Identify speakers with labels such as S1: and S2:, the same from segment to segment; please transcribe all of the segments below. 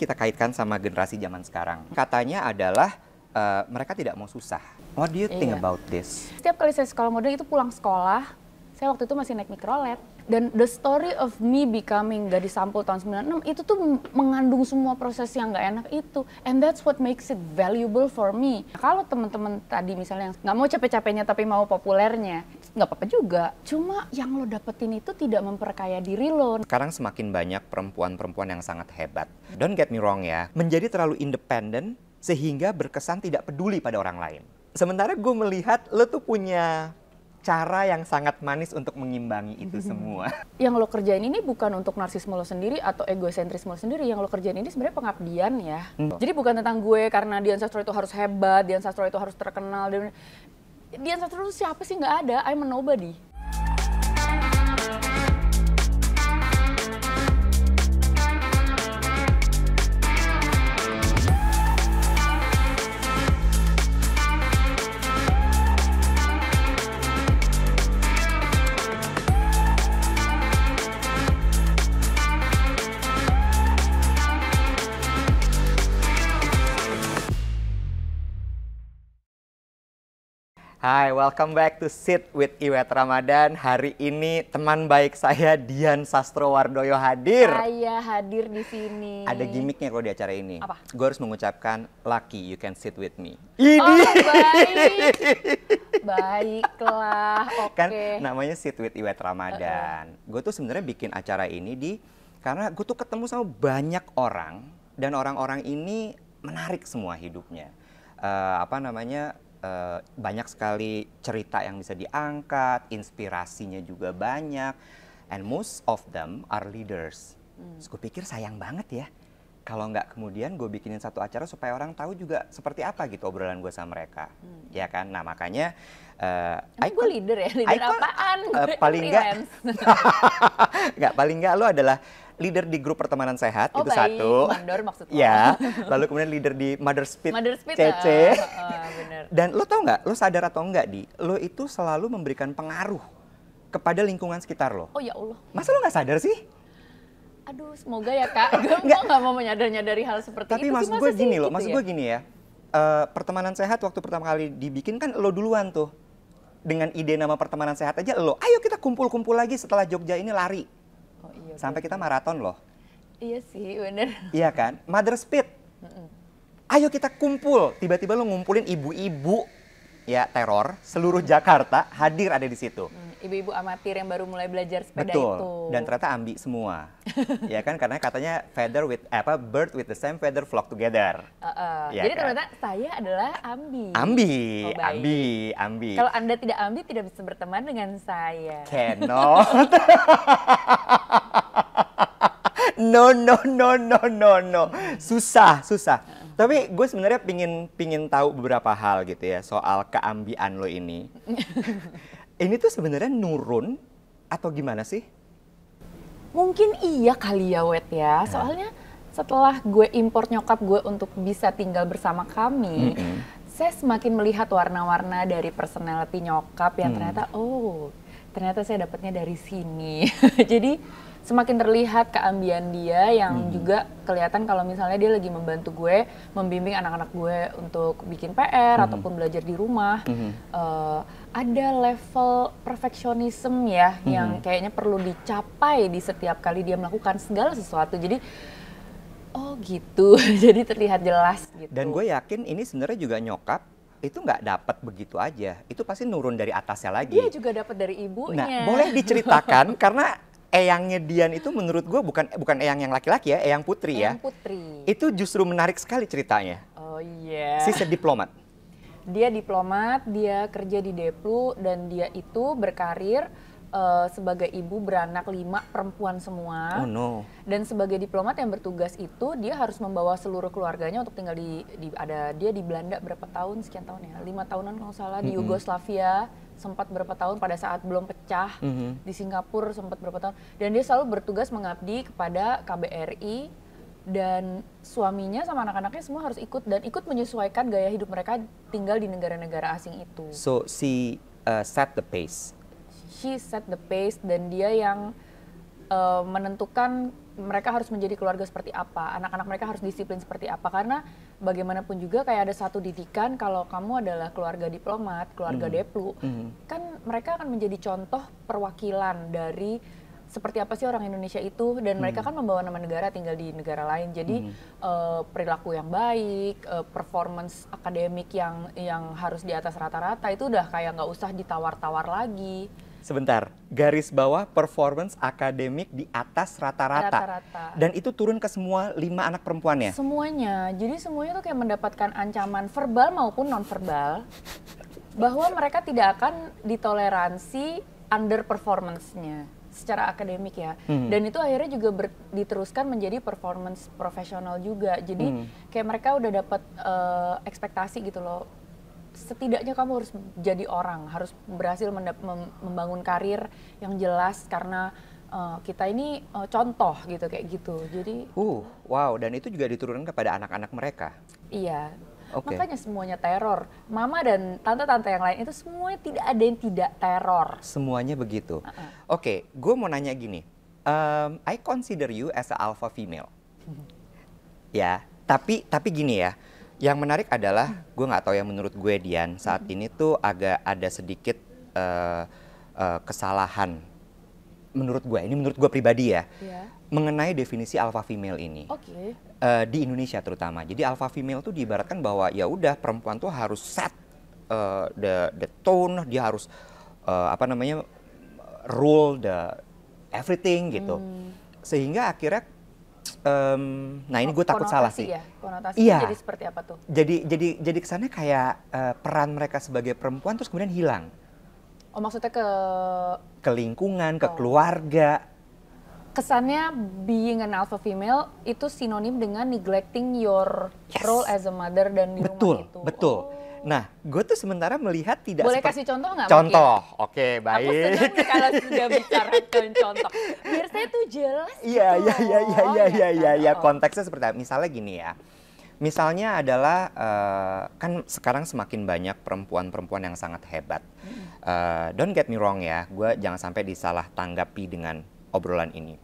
S1: kita kaitkan sama generasi zaman sekarang. Katanya adalah uh, mereka tidak mau susah. What do you think iya. about this?
S2: Setiap kali saya sekolah model itu pulang sekolah, saya waktu itu masih naik mikrolet dan the story of me becoming gadis sampul tahun 96 itu tuh mengandung semua proses yang nggak enak itu and that's what makes it valuable for me kalau temen-temen tadi misalnya yang nggak mau capek-capeknya tapi mau populernya nggak apa-apa juga cuma yang lo dapetin itu tidak memperkaya diri lo
S1: sekarang semakin banyak perempuan-perempuan yang sangat hebat don't get me wrong ya menjadi terlalu independen sehingga berkesan tidak peduli pada orang lain sementara gue melihat lo tuh punya cara yang sangat manis untuk mengimbangi itu mhm. semua.
S2: Yang lo kerjain ini bukan untuk narsisme lo sendiri atau egosentrisme lo sendiri, yang lo kerjain ini sebenarnya pengabdian ya. Hmm. Jadi bukan tentang gue karena Dian Sastro itu harus hebat, Dian Sastro itu harus terkenal. Dian Sastro itu siapa sih nggak ada? I'm a nobody
S1: Hai, welcome back to Sit with Iwet Ramadan. Hari ini teman baik saya Dian Sastro Wardoyo hadir.
S2: Saya ah, hadir di sini. Ada gimmicknya
S1: kalau di acara ini. Apa? Gue harus mengucapkan lucky you can sit with me. Oh,
S2: ini. Oh, baik. Baiklah, kan oke. Okay. Kan
S1: namanya Sit with Iwet Ramadan. Uh -uh. Gue tuh sebenarnya bikin acara ini di karena gue tuh ketemu sama banyak orang dan orang-orang ini menarik semua hidupnya. Uh, apa namanya Eh, banyak sekali cerita yang bisa diangkat, inspirasinya juga banyak, and most of them are leaders. Hmm. gue pikir sayang banget ya, kalau nggak kemudian gue bikinin satu acara supaya orang tahu juga seperti apa gitu obrolan gue sama mereka, hmm. ya kan? Nah makanya, uh,
S2: leader ya, leader apaan? Uh, paling nggak,
S1: nggak paling nggak lo adalah leader di grup pertemanan sehat oh, itu baik. satu. Mandor maksudnya. ya. Lalu kemudian leader di Mother Speed, Mother Speed CC. Uh, uh, Dan lo tau nggak? Lo sadar atau enggak di? Lo itu selalu memberikan pengaruh kepada lingkungan sekitar lo. Oh ya Allah. Masa lo nggak sadar sih?
S2: Aduh, semoga ya kak. Gue nggak mau menyadar-nyadari hal seperti Tapi itu. Tapi maksud gue gini lo, Gitu maksud ya? gue gini
S1: ya. Uh, pertemanan sehat waktu pertama kali dibikin kan lo duluan tuh dengan ide nama pertemanan sehat aja lo ayo kita kumpul-kumpul lagi setelah Jogja ini lari Iya, Sampai kita maraton loh.
S2: Iya sih, bener.
S1: Iya kan? Mother Speed. Ayo kita kumpul. Tiba-tiba lo ngumpulin ibu-ibu ya teror seluruh Jakarta hadir ada di situ. Mm,
S2: ibu-ibu amatir yang baru mulai belajar sepeda Betul. itu. Dan
S1: ternyata ambil semua. ya kan karena katanya feather with eh, apa bird with the same feather flock together.
S2: Uh, uh. Ya Jadi kan? ternyata saya adalah ambi. Ambi, oh, ambi, ambi. Kalau Anda tidak ambi tidak bisa berteman dengan saya. Cannot.
S1: no no no no no no susah susah tapi gue sebenarnya pingin pingin tahu beberapa hal gitu ya soal keambian lo ini ini tuh sebenarnya nurun atau gimana sih
S2: mungkin iya kali ya wet ya iya. soalnya setelah gue impor nyokap gue untuk bisa tinggal bersama kami mm -hmm. saya semakin melihat warna-warna dari personality nyokap yang mm. ternyata oh ternyata saya dapatnya dari sini jadi semakin terlihat keambian dia yang hmm. juga kelihatan kalau misalnya dia lagi membantu gue membimbing anak-anak gue untuk bikin PR hmm. ataupun belajar di rumah hmm. uh, ada level perfeksionisme ya hmm. yang kayaknya perlu dicapai di setiap kali dia melakukan segala sesuatu jadi oh gitu jadi terlihat jelas gitu
S1: dan gue yakin ini sebenarnya juga nyokap itu nggak dapat begitu aja itu pasti nurun dari atasnya lagi dia
S2: juga dapat dari ibunya nah boleh diceritakan
S1: karena eyangnya Dian itu menurut gue bukan eh, bukan eyang yang laki-laki ya, eyang putri ya. eyang ya. putri. Itu justru menarik sekali ceritanya.
S2: Oh iya. Yeah. Si diplomat. Dia diplomat, dia kerja di Deplu dan dia itu berkarir uh, sebagai ibu beranak lima perempuan semua. Oh no. Dan sebagai diplomat yang bertugas itu dia harus membawa seluruh keluarganya untuk tinggal di, di ada dia di Belanda berapa tahun sekian tahun ya lima tahunan kalau salah mm -hmm. di Yugoslavia sempat berapa tahun pada saat belum pecah mm -hmm. di Singapura sempat berapa tahun dan dia selalu bertugas mengabdi kepada KBRI dan suaminya sama anak-anaknya semua harus ikut dan ikut menyesuaikan gaya hidup mereka tinggal di negara-negara asing
S1: itu. So she uh, set the pace.
S2: She set the pace dan dia yang uh, menentukan mereka harus menjadi keluarga seperti apa, anak-anak mereka harus disiplin seperti apa karena bagaimanapun juga kayak ada satu didikan kalau kamu adalah keluarga diplomat, keluarga hmm. deplu, hmm. kan mereka akan menjadi contoh perwakilan dari seperti apa sih orang Indonesia itu dan hmm. mereka kan membawa nama negara tinggal di negara lain jadi hmm. uh, perilaku yang baik uh, performance akademik yang yang harus di atas rata-rata itu udah kayak nggak usah ditawar-tawar lagi
S1: sebentar garis bawah performance akademik di atas rata-rata dan itu turun ke semua lima anak perempuannya
S2: semuanya jadi semuanya tuh kayak mendapatkan ancaman verbal maupun non verbal bahwa mereka tidak akan ditoleransi under performance-nya secara akademik ya hmm. dan itu akhirnya juga ber, diteruskan menjadi performance profesional juga jadi hmm. kayak mereka udah dapat uh, eh, ekspektasi gitu loh setidaknya kamu harus jadi orang, harus berhasil membangun karir yang jelas karena uh, kita ini uh, contoh gitu kayak gitu. Jadi
S1: uh wow dan itu juga diturunkan kepada anak-anak mereka.
S2: Iya. Okay. Makanya semuanya teror. Mama dan tante-tante yang lain itu semuanya tidak ada yang tidak teror.
S1: Semuanya begitu. Uh -uh. Oke, okay, gue mau nanya gini. Um, I consider you as a alpha female. Mhm. ya, tapi tapi gini ya yang menarik adalah gue nggak tahu yang menurut gue Dian saat ini tuh agak ada sedikit uh, uh, kesalahan menurut gue ini menurut gue pribadi ya yeah. mengenai definisi alpha female ini. Okay. Uh, eh, di Indonesia terutama. Jadi alpha female tuh diibaratkan bahwa ya udah perempuan tuh harus set uh, the the tone dia harus uh, apa namanya rule the everything gitu. Hmm. Sehingga akhirnya Um, nah ini gue takut salah sih. Ya?
S2: Konotasi iya. Jadi seperti apa tuh?
S1: Jadi jadi jadi kesannya kayak uh, peran mereka sebagai perempuan terus kemudian hilang. Oh maksudnya ke ke lingkungan, ke oh. keluarga.
S2: Kesannya being an alpha female itu sinonim dengan neglecting your yes. role as a mother dan di
S1: betul, rumah itu. Betul, betul. Oh. Nah, gue tuh sementara melihat tidak Boleh kasih
S2: contoh nggak? Contoh,
S1: oke baik. Aku senang
S2: kalau sudah bicara contoh. Biar saya tuh jelas
S1: Iya, iya, gitu iya, iya, iya, ya iya, iya, kan? konteksnya seperti apa. Misalnya gini ya, Misalnya adalah uh, kan sekarang semakin banyak perempuan-perempuan yang sangat hebat. Uh, don't get me wrong ya, gue jangan sampai disalah tanggapi dengan obrolan ini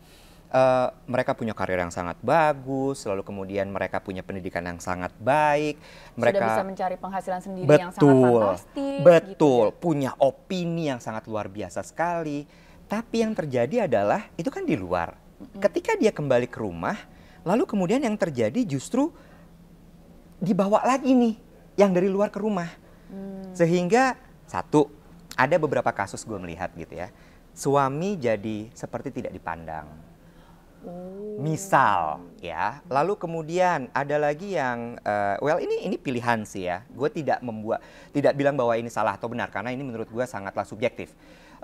S1: uh, mereka punya karir yang sangat bagus, lalu kemudian mereka punya pendidikan yang sangat baik, mereka sudah bisa
S2: mencari penghasilan sendiri betul, yang sangat fantastis, gitu ya. betul,
S1: gitu. punya opini yang sangat luar biasa sekali. Tapi yang terjadi adalah itu kan di luar. Ketika dia kembali ke rumah, lalu kemudian yang terjadi justru dibawa lagi nih yang dari luar ke rumah, hmm. sehingga satu ada beberapa kasus gue melihat gitu ya, suami jadi seperti tidak dipandang Oh. Misal ya, lalu kemudian ada lagi yang uh, well ini ini pilihan sih ya. Gue tidak membuat tidak bilang bahwa ini salah atau benar karena ini menurut gue sangatlah subjektif.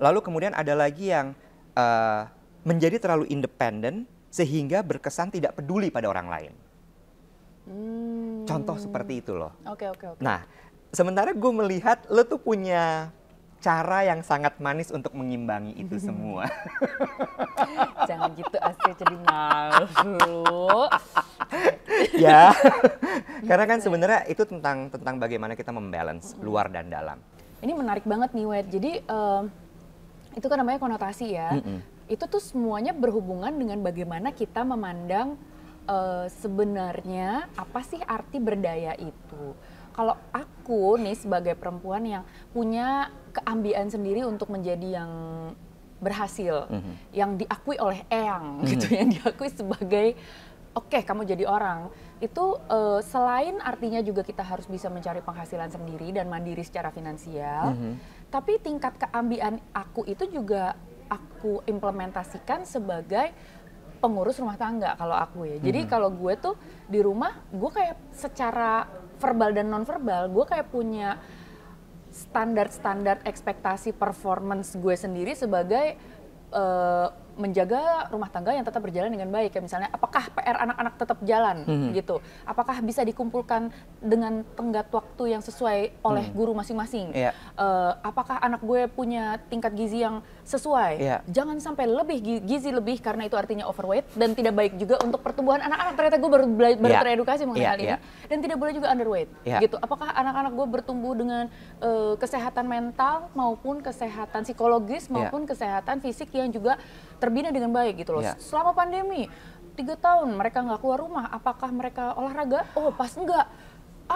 S1: Lalu kemudian ada lagi yang uh, menjadi terlalu independen sehingga berkesan tidak peduli pada orang lain.
S2: Hmm. Contoh seperti itu loh. Oke okay, oke okay, oke. Okay.
S1: Nah, sementara gue melihat lo tuh punya cara yang sangat manis untuk mengimbangi itu semua.
S2: Jangan gitu Astrid jadi malu. ya,
S1: karena kan iya. sebenarnya itu tentang tentang bagaimana kita membalance luar dan dalam.
S2: Ini menarik banget nih Wed. Jadi um, itu kan namanya konotasi ya. Mm -hmm. Itu tuh semuanya berhubungan dengan bagaimana kita memandang uh, sebenarnya apa sih arti berdaya itu kalau aku nih sebagai perempuan yang punya keambian sendiri untuk menjadi yang berhasil, mm -hmm. yang diakui oleh Eyang mm -hmm. gitu, yang diakui sebagai oke okay, kamu jadi orang itu uh, selain artinya juga kita harus bisa mencari penghasilan sendiri dan mandiri secara finansial, mm -hmm. tapi tingkat keambian aku itu juga aku implementasikan sebagai pengurus rumah tangga kalau aku ya. Jadi mm -hmm. kalau gue tuh di rumah gue kayak secara verbal dan non verbal gue kayak punya standar-standar ekspektasi performance gue sendiri sebagai uh, menjaga rumah tangga yang tetap berjalan dengan baik ya misalnya apakah PR anak-anak tetap jalan hmm. gitu apakah bisa dikumpulkan dengan tenggat waktu yang sesuai oleh hmm. guru masing-masing yeah. Iya. uh, apakah anak gue punya tingkat gizi yang sesuai yeah. jangan sampai lebih gizi lebih karena itu artinya overweight dan tidak baik juga untuk pertumbuhan anak-anak ternyata gue baru baru yeah. teredukasi mengenai yeah. hal ini yeah. dan tidak boleh juga underweight yeah. gitu apakah anak-anak gue bertumbuh dengan uh, kesehatan mental maupun kesehatan psikologis iya. maupun yeah. kesehatan fisik yang juga terbina dengan baik gitu loh. Yeah. Selama pandemi tiga tahun mereka nggak keluar rumah, apakah mereka olahraga? Oh pas enggak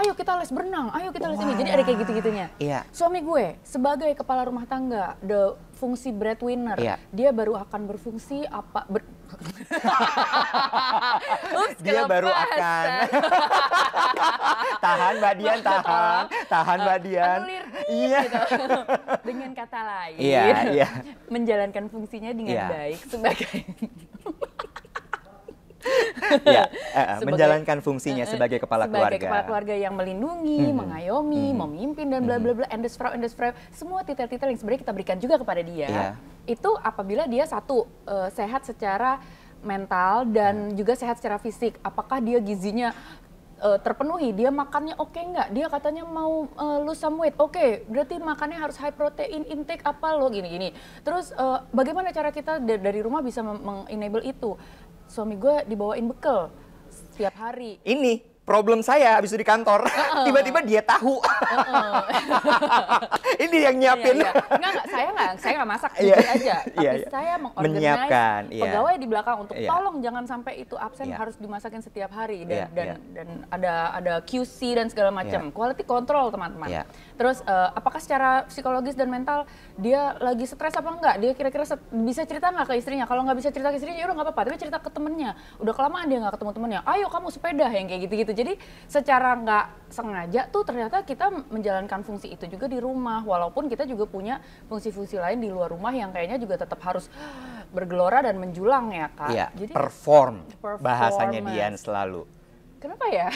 S2: ayo kita les berenang, ayo kita les Wah. ini. Jadi ada kayak gitu-gitunya. Yeah. Suami gue sebagai kepala rumah tangga, the fungsi breadwinner, yeah. dia baru akan berfungsi apa ber
S1: Ups, dia baru akan tahan Mbak Dian, tahan, tahan Mbak oh, Dian. Iya. Gitu.
S2: Dengan kata lain, iya, iya. menjalankan fungsinya dengan iya. baik sebagai
S1: ya, uh, sebagai, menjalankan fungsinya uh, sebagai kepala sebagai keluarga. Sebagai kepala keluarga
S2: yang melindungi, hmm. mengayomi, hmm. memimpin dan bla bla bla endes frau endes frau semua titel-titel yang sebenarnya kita berikan juga kepada dia. Yeah. Itu apabila dia satu uh, sehat secara mental dan mm. juga sehat secara fisik. Apakah dia gizinya uh, terpenuhi? Dia makannya oke okay nggak? Dia katanya mau uh, lose some weight, oke. Okay, berarti makannya harus high protein intake apa lo gini-gini. Terus uh, bagaimana cara kita dari rumah bisa mengenable itu? suami gue dibawain bekal setiap hari.
S1: Ini problem saya habis itu di kantor tiba-tiba uh -uh. dia tahu uh ini yang nyiapin iya, iya. Enggak, saya nggak saya nggak masak yeah. aja iya, tapi yeah, yeah. saya menyiapkan yeah. pegawai di
S2: belakang untuk yeah. tolong jangan sampai itu absen yeah. harus dimasakin setiap hari dan yeah, dan, yeah. dan ada ada QC dan segala macam yeah. quality control teman-teman yeah. terus uh, apakah secara psikologis dan mental dia lagi stres apa enggak dia kira-kira bisa cerita nggak ke istrinya kalau nggak bisa cerita ke istrinya ya udah nggak apa-apa tapi cerita ke temennya udah kelamaan dia nggak ketemu temennya ayo kamu sepeda yang kayak gitu-gitu jadi secara nggak sengaja tuh ternyata kita menjalankan fungsi itu juga di rumah walaupun kita juga punya fungsi-fungsi lain di luar rumah yang kayaknya juga tetap harus bergelora dan menjulang ya kak. Iya. Jadi perform
S1: bahasanya Dian selalu. Kenapa ya?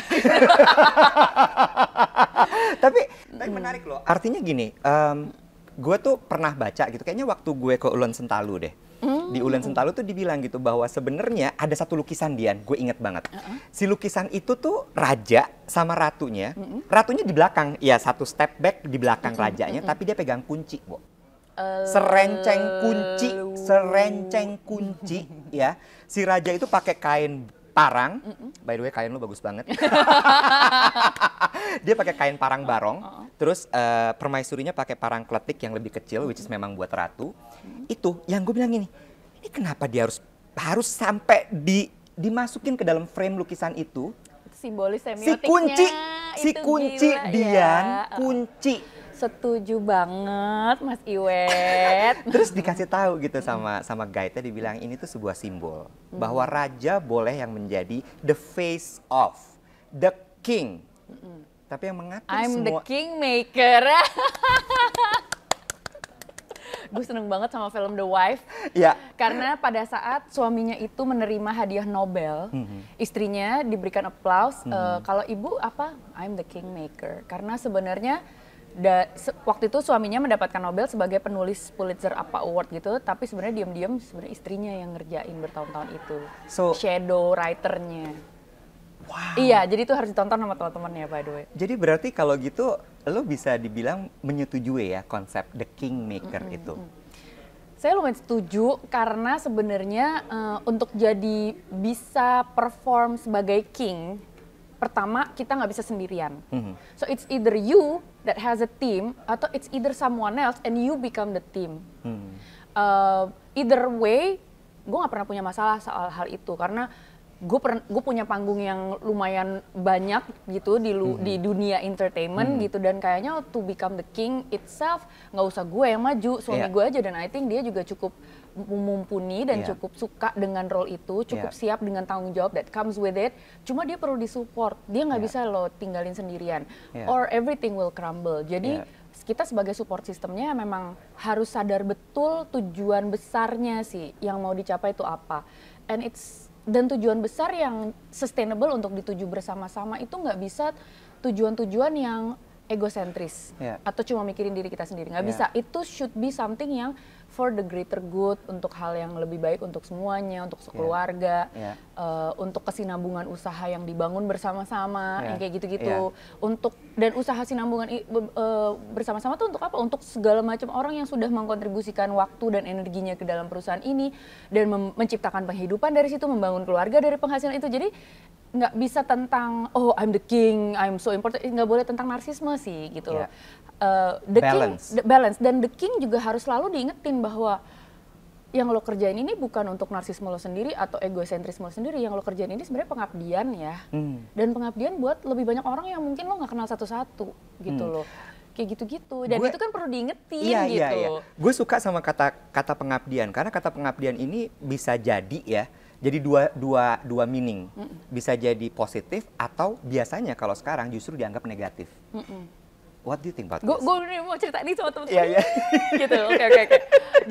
S1: tapi, tapi menarik loh. Artinya gini, um, gue tuh pernah baca gitu. Kayaknya waktu gue ke ulon Sentalu deh Mm. Di oh. Ulen Sentalu tuh dibilang gitu bahwa sebenarnya ada satu lukisan Dian, gue inget banget. Uh -uh. Si lukisan itu tuh raja sama ratunya. Mm -mm. Ratunya di belakang, ya satu step back di belakang mm -mm. rajanya, mm -mm. tapi dia pegang kunci, Bu. Uh... Serenceng kunci, serenceng kunci ya. Si raja itu pakai kain parang. Mm -mm. By the way kain lu bagus banget. dia pakai kain parang barong, oh, oh. terus uh, permaisurinya pakai parang kletik yang lebih kecil, which is memang buat ratu. Mm Itu yang gue bilang ini. ini kenapa dia harus harus sampai di dimasukin ke dalam frame lukisan itu?
S2: Simbolis semiotiknya. Si kunci, si kunci gila, Dian, ya. kunci Setuju banget Mas Iwet.
S1: Terus dikasih tahu gitu sama sama guide-nya dibilang ini tuh sebuah simbol hmm. bahwa raja boleh yang menjadi the face of the king. Hmm. Tapi yang mengatur I'm semua I'm the
S2: king maker. gue seneng banget sama film The Wife. Ya. Karena pada saat suaminya itu menerima hadiah Nobel, mm -hmm. istrinya diberikan aplaus. Mm -hmm. uh, eh, kalau ibu apa? I'm the king maker. Karena sebenarnya da, waktu itu suaminya mendapatkan Nobel sebagai penulis Pulitzer apa award gitu, tapi sebenarnya diam-diam sebenarnya istrinya yang ngerjain bertahun-tahun itu. So, shadow writernya. Wow. Iya, jadi itu harus ditonton sama teman-teman ya by the way.
S1: Jadi berarti kalau gitu lo bisa dibilang menyetujui ya konsep the kingmaker mm -hmm. itu.
S2: Saya Saya lumayan setuju karena sebenarnya uh, untuk jadi bisa perform sebagai king, pertama kita nggak bisa sendirian. Mm -hmm. So it's either you that has a team atau it's either someone else and you become the team. Hmm. Uh, either way, gue nggak pernah punya masalah soal hal itu karena gue gue punya panggung yang lumayan banyak gitu di lu, hmm. di dunia entertainment hmm. gitu dan kayaknya to become the king itself nggak usah gue yang maju suami yeah. gue aja dan I think dia juga cukup mumpuni dan yeah. cukup suka dengan role itu, cukup yeah. siap dengan tanggung jawab that comes with it. Cuma dia perlu disupport. Dia nggak yeah. bisa lo tinggalin sendirian. Yeah. Or everything will crumble. Jadi yeah kita sebagai support sistemnya memang harus sadar betul tujuan besarnya sih yang mau dicapai itu apa. And it's dan tujuan besar yang sustainable untuk dituju bersama-sama itu nggak bisa tujuan-tujuan yang egosentris yeah. atau cuma mikirin diri kita sendiri nggak yeah. bisa itu should be something yang for the greater good untuk hal yang lebih baik untuk semuanya untuk ya. keluarga yeah. Ya. Uh, untuk kesinambungan usaha yang dibangun bersama-sama yeah. yang kayak gitu-gitu yeah. untuk dan usaha sinambungan uh, bersama-sama tuh untuk apa untuk segala macam orang yang sudah mengkontribusikan waktu dan energinya ke dalam perusahaan ini dan menciptakan penghidupan dari situ membangun keluarga dari penghasilan itu jadi nggak bisa tentang oh I'm the king, I'm so important. Nggak boleh tentang narsisme sih gitu yeah. Uh, iya. eh, the balance. king, the balance dan the king juga harus selalu diingetin bahwa yang lo kerjain ini bukan untuk narsisme lo sendiri atau egosentrisme lo sendiri. Yang lo kerjain ini sebenarnya pengabdian ya. Hmm. Dan pengabdian buat lebih banyak orang yang mungkin lo nggak kenal satu-satu gitu hmm. loh. Kayak gitu-gitu. Dan Gue, itu kan perlu diingetin iya, gitu. Iya, iya.
S1: Gue suka sama kata kata pengabdian karena kata pengabdian ini bisa jadi ya jadi dua dua dua meaning. Mm -mm. Bisa jadi positif atau biasanya kalau sekarang justru dianggap negatif. Mm -mm. What do you think about gua, this?
S2: Gue mau cerita nih sama temen-temen. Yeah, iya.
S1: yeah. Gitu, oke, okay, oke.
S2: Okay, okay.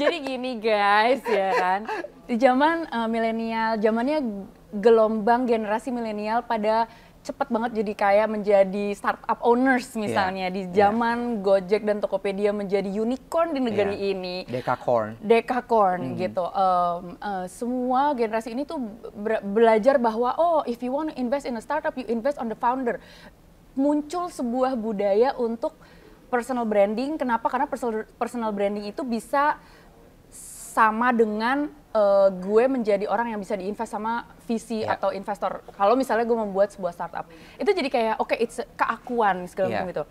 S2: Jadi gini guys, ya kan. Di zaman uh, milenial, zamannya gelombang generasi milenial pada cepat banget jadi kaya menjadi startup owners iya, misalnya yeah. di iya. zaman yeah. Gojek dan Tokopedia menjadi unicorn di negeri yeah. ini.
S1: Dekacorn,
S2: Dekacorn mm gitu. Um, uh, semua generasi ini tuh belajar bahwa oh if you want to invest in a startup you invest on the founder. Muncul sebuah budaya untuk personal branding. Kenapa? Karena personal branding itu bisa sama dengan uh, gue menjadi orang yang bisa diinvest sama visi yeah. atau investor. Kalau misalnya gue membuat sebuah startup, itu jadi kayak oke okay, it's keakuan segala yeah. macam itu.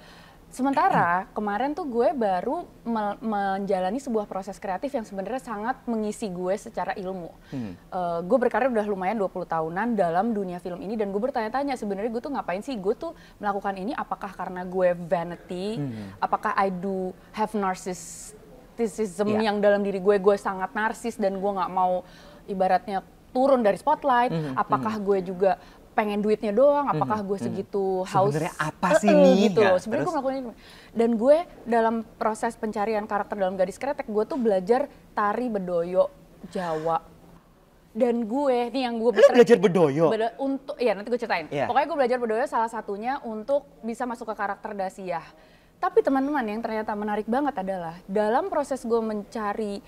S2: Sementara kemarin tuh gue baru me menjalani sebuah proses kreatif yang sebenarnya sangat mengisi gue secara ilmu. Hmm. Uh, gue berkarir udah lumayan 20 tahunan dalam dunia film ini dan gue bertanya-tanya sebenarnya gue tuh ngapain sih? Gue tuh melakukan ini apakah karena gue vanity? Hmm. Apakah I do have narcissist narcissism yeah. yang dalam diri gue gue sangat narsis dan gue nggak mau ibaratnya turun dari spotlight mm -hmm. apakah mm -hmm. gue juga pengen duitnya doang mhm, apakah gue mhm. segitu mm haus sebenarnya apa eh, eh, sih uh, gitu loh sebenarnya gue ngelakuin ini dan gue dalam proses pencarian karakter dalam gadis kretek gue tuh belajar tari bedoyo Jawa dan gue nih yang gue belajar belajar bedoyo beda, untuk ya nanti gue ceritain yeah. pokoknya gue belajar bedoyo salah satunya untuk bisa masuk ke karakter dasiah tapi teman-teman yang ternyata menarik banget adalah dalam proses gue mencari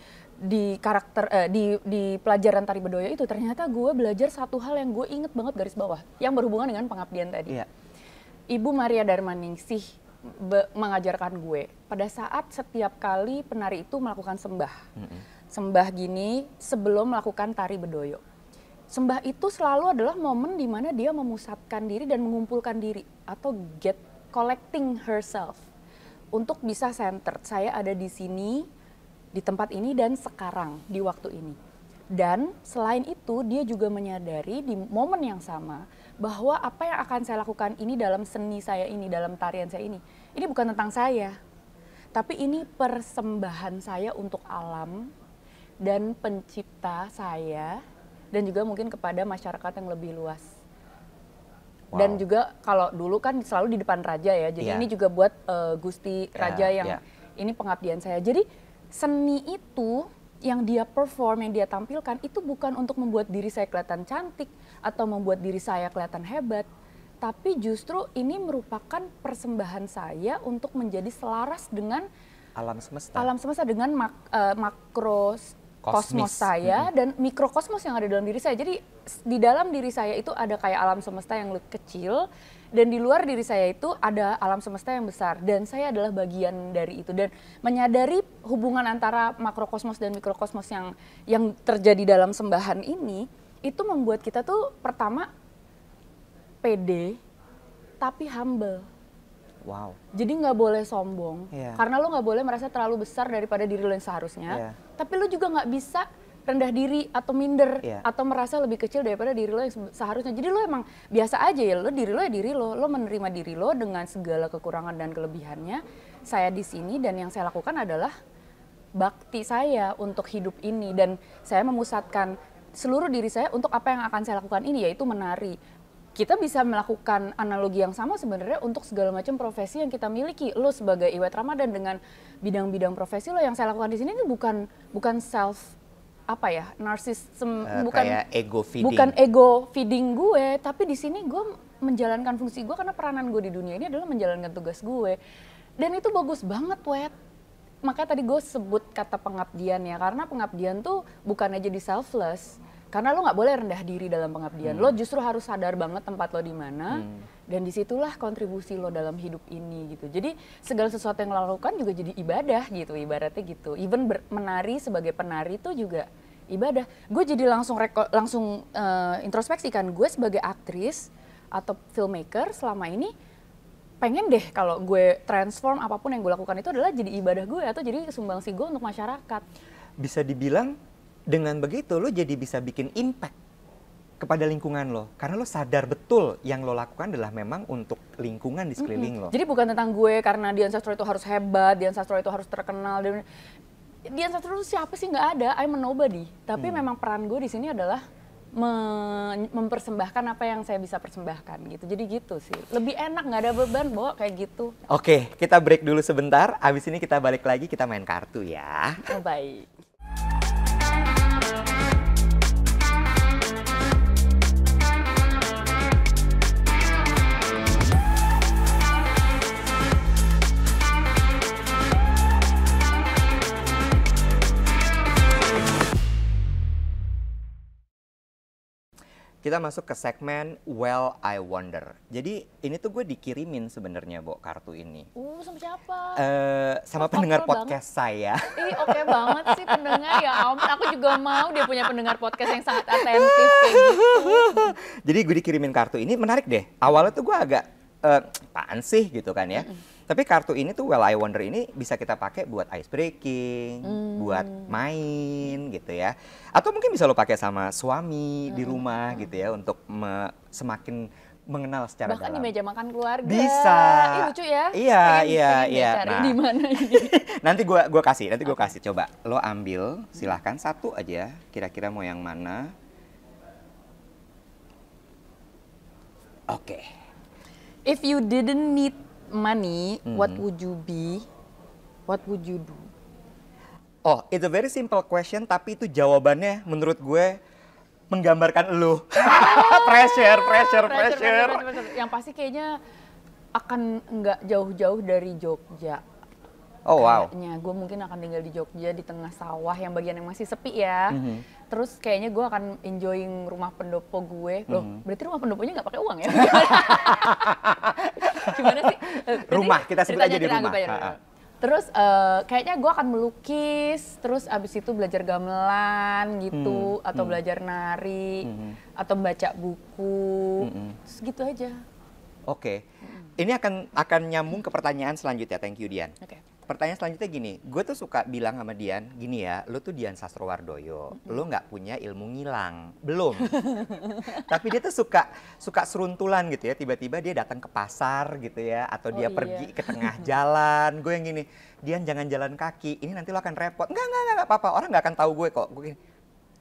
S2: di karakter eh, di di pelajaran tari bedoyo itu ternyata gue belajar satu hal yang gue inget banget garis bawah yang berhubungan dengan pengabdian tadi. Ya. Ibu Maria Darmaningsih mengajarkan gue pada saat setiap kali penari itu melakukan sembah. Mm -hmm. Sembah gini sebelum melakukan tari bedoyo. Sembah itu selalu adalah momen di mana dia memusatkan diri dan mengumpulkan diri atau get collecting herself untuk bisa center Saya ada di sini, di tempat ini dan sekarang di waktu ini. Dan selain itu dia juga menyadari di momen yang sama bahwa apa yang akan saya lakukan ini dalam seni saya ini, dalam tarian saya ini, ini bukan tentang saya. Tapi ini persembahan saya untuk alam dan pencipta saya dan juga mungkin kepada masyarakat yang lebih luas. Dan juga kalau dulu kan selalu di depan raja ya. Jadi yeah. ini juga buat uh, Gusti yeah, Raja yang yeah. ini pengabdian saya. Jadi seni itu yang dia perform, yang dia tampilkan itu bukan untuk membuat diri saya kelihatan cantik atau membuat diri saya kelihatan hebat, tapi justru ini merupakan persembahan saya untuk menjadi selaras dengan
S1: alam semesta. Alam
S2: semesta dengan mak, uh, eh, makro kosmos saya hmm. dan mikrokosmos yang ada dalam diri saya. Jadi di dalam diri saya itu ada kayak alam semesta yang kecil dan di luar diri saya itu ada alam semesta yang besar dan saya adalah bagian dari itu dan menyadari hubungan antara makrokosmos dan mikrokosmos yang yang terjadi dalam sembahan ini itu membuat kita tuh pertama pede tapi humble Wow. Jadi nggak boleh sombong, yeah. karena lo nggak boleh merasa terlalu besar daripada diri lo yang seharusnya. Yeah. Tapi lo juga nggak bisa rendah diri atau minder yeah. atau merasa lebih kecil daripada diri lo yang seharusnya. Jadi lo emang biasa aja ya, lo diri lo ya diri lo, lo menerima diri lo dengan segala kekurangan dan kelebihannya. Saya di sini dan yang saya lakukan adalah bakti saya untuk hidup ini dan saya memusatkan seluruh diri saya untuk apa yang akan saya lakukan ini yaitu menari kita bisa melakukan analogi yang sama sebenarnya untuk segala macam profesi yang kita miliki. Lo sebagai Iwet Ramadan dengan bidang-bidang profesi lo yang saya lakukan di sini ini bukan bukan self apa ya narsism uh, bukan
S1: ego feeding. bukan
S2: ego feeding gue tapi di sini gue menjalankan fungsi gue karena peranan gue di dunia ini adalah menjalankan tugas gue dan itu bagus banget wet makanya tadi gue sebut kata pengabdian ya karena pengabdian tuh bukan aja di selfless karena lo nggak boleh rendah diri dalam pengabdian hmm. lo justru harus sadar banget tempat lo di mana hmm. dan disitulah kontribusi lo dalam hidup ini gitu jadi segala sesuatu yang lo lakukan juga jadi ibadah gitu ibaratnya gitu even menari sebagai penari itu juga ibadah gue jadi langsung reko- langsung uh, introspeksi kan gue sebagai aktris atau filmmaker selama ini pengen deh kalau gue transform apapun yang gue lakukan itu adalah jadi ibadah gue atau jadi sumbangsi gue untuk masyarakat
S1: bisa dibilang dengan begitu lo jadi bisa bikin impact kepada lingkungan lo karena lo sadar betul yang lo lakukan adalah memang untuk lingkungan di sekeliling mm -hmm. lo jadi
S2: bukan tentang gue karena Dian Sastro itu harus hebat Dian Sastro itu harus terkenal dan Dian Sastro itu siapa sih nggak ada I'm a nobody tapi mm. memang peran gue di sini adalah me mempersembahkan apa yang saya bisa persembahkan gitu jadi gitu sih lebih enak nggak ada beban bo kayak gitu
S1: oke okay, kita break dulu sebentar abis ini kita balik lagi kita main kartu ya oh, baik kita masuk ke segmen Well I Wonder. Jadi ini tuh gue dikirimin sebenarnya bu kartu ini.
S2: Uh, sama siapa?
S1: Uh, sama oh, pendengar podcast banget. saya. Ih,
S2: oke okay banget sih pendengar ya om. Aku juga mau dia punya pendengar podcast yang sangat atentif
S1: gitu. Jadi gue dikirimin kartu ini menarik deh. Awalnya tuh gue agak eh uh, apaan sih gitu kan ya. Mm -hmm. Tapi kartu ini tuh Well I Wonder ini bisa kita pakai buat ice breaking, hmm. buat main gitu ya. Atau mungkin bisa lo pakai sama suami hmm. di rumah gitu ya untuk me semakin mengenal secara Bahkan dalam. Bahkan di
S2: meja makan keluarga. Bisa. Ih, lucu ya. Iya, pengen, iya, pengen iya. Cari nah, di mana ini?
S1: nanti gua gua kasih, nanti gua okay. kasih coba. Lo ambil, silahkan satu aja. Kira-kira mau yang mana? Oke. Okay.
S2: If you didn't need money, mm. what would you be? What would
S1: you do? Oh, it's a very simple question, tapi itu jawabannya menurut gue menggambarkan lo. pressure, pressure, pressure, pressure,
S2: pressure. Yang pasti kayaknya akan nggak jauh-jauh dari Jogja. Oh wow. Kayaknya gue mungkin akan tinggal di Jogja di tengah sawah yang bagian yang masih sepi ya. Mm -hmm. Terus kayaknya gue akan enjoying rumah pendopo gue. Loh, mm -hmm. berarti rumah pendoponya nggak pakai uang ya? Gimana sih?
S1: rumah kita sebut aja di rumah. Aja. Ya?
S2: Terus uh, kayaknya gue akan melukis, terus abis itu belajar gamelan gitu, hmm, atau hmm. belajar nari, hmm. atau baca buku, hmm. terus gitu aja.
S1: Oke, okay. ini akan akan nyambung ke pertanyaan selanjutnya. Thank you Dian. Okay pertanyaan selanjutnya gini, gue tuh suka bilang sama Dian, gini ya, lu tuh Dian Sastrowardoyo, mm lu nggak punya ilmu ngilang, belum. Tapi dia tuh suka suka seruntulan gitu ya, tiba-tiba dia datang ke pasar gitu ya, atau oh, dia iya. pergi ke tengah jalan, gue yang gini, Dian jangan jalan kaki, ini nanti lo akan repot. Enggak, enggak, enggak apa-apa, orang nggak akan tahu gue kok. Gue gini.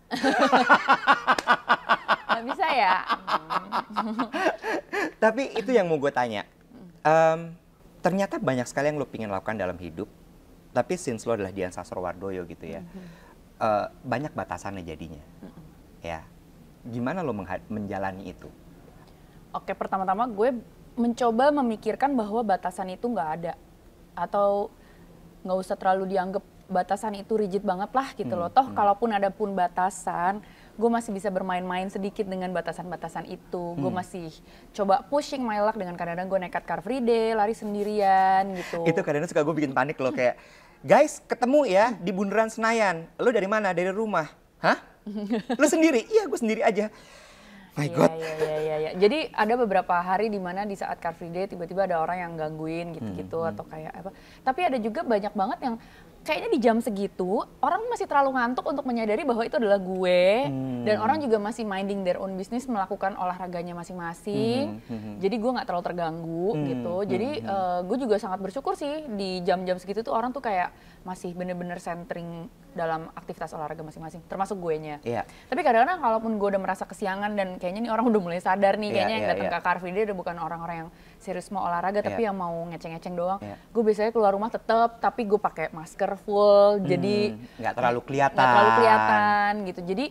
S1: gak bisa ya? Hmm. Tapi itu yang mau gue tanya. Um, ternyata banyak sekali yang lo pingin lakukan dalam hidup tapi since lo adalah Dian Sastrowardoyo gitu ya mm-hmm. uh, banyak batasannya jadinya mm-hmm. ya gimana lo menjalani itu
S2: oke pertama-tama gue mencoba memikirkan bahwa batasan itu nggak ada atau nggak usah terlalu dianggap batasan itu rigid banget lah gitu mm-hmm. loh toh kalaupun ada pun batasan gue masih bisa bermain-main sedikit dengan batasan-batasan itu hmm. gue masih coba pushing my luck dengan kadang-kadang gue nekat car free day lari sendirian gitu itu
S1: kadang-kadang suka gue bikin panik loh kayak guys ketemu ya di bundaran Senayan lo dari mana dari rumah hah lo sendiri iya gue sendiri aja my iya, god. Iya iya iya iya.
S2: Jadi ada beberapa hari di mana di saat Car Free Day tiba-tiba ada orang yang gangguin gitu-gitu hmm, hmm, hmm. atau kayak apa. Tapi ada juga banyak banget yang kayaknya di jam segitu orang masih terlalu ngantuk untuk menyadari bahwa itu adalah gue hmm. dan orang juga masih minding their own business melakukan olahraganya masing-masing. Hmm. Hmm. hmm, hmm. Jadi gue nggak terlalu terganggu hmm. gitu. Hmm, Jadi hmm. uh, gue juga sangat bersyukur sih di jam-jam segitu tuh orang tuh kayak masih bener-bener centering dalam aktivitas olahraga masing-masing, termasuk gue nya. Yeah. Tapi kadang-kadang kalaupun gue udah merasa kesiangan dan kayaknya nih orang udah mulai sadar nih, iya, kayaknya yeah, yang iya, datang yeah. ke Car udah bukan orang-orang yang serius mau olahraga, tapi iya. yang mau ngeceng-ngeceng doang. Yeah. Gue biasanya keluar rumah tetap, tapi gue pakai masker full, hmm, jadi
S1: nggak terlalu kelihatan. Nggak terlalu kelihatan
S2: gitu. Jadi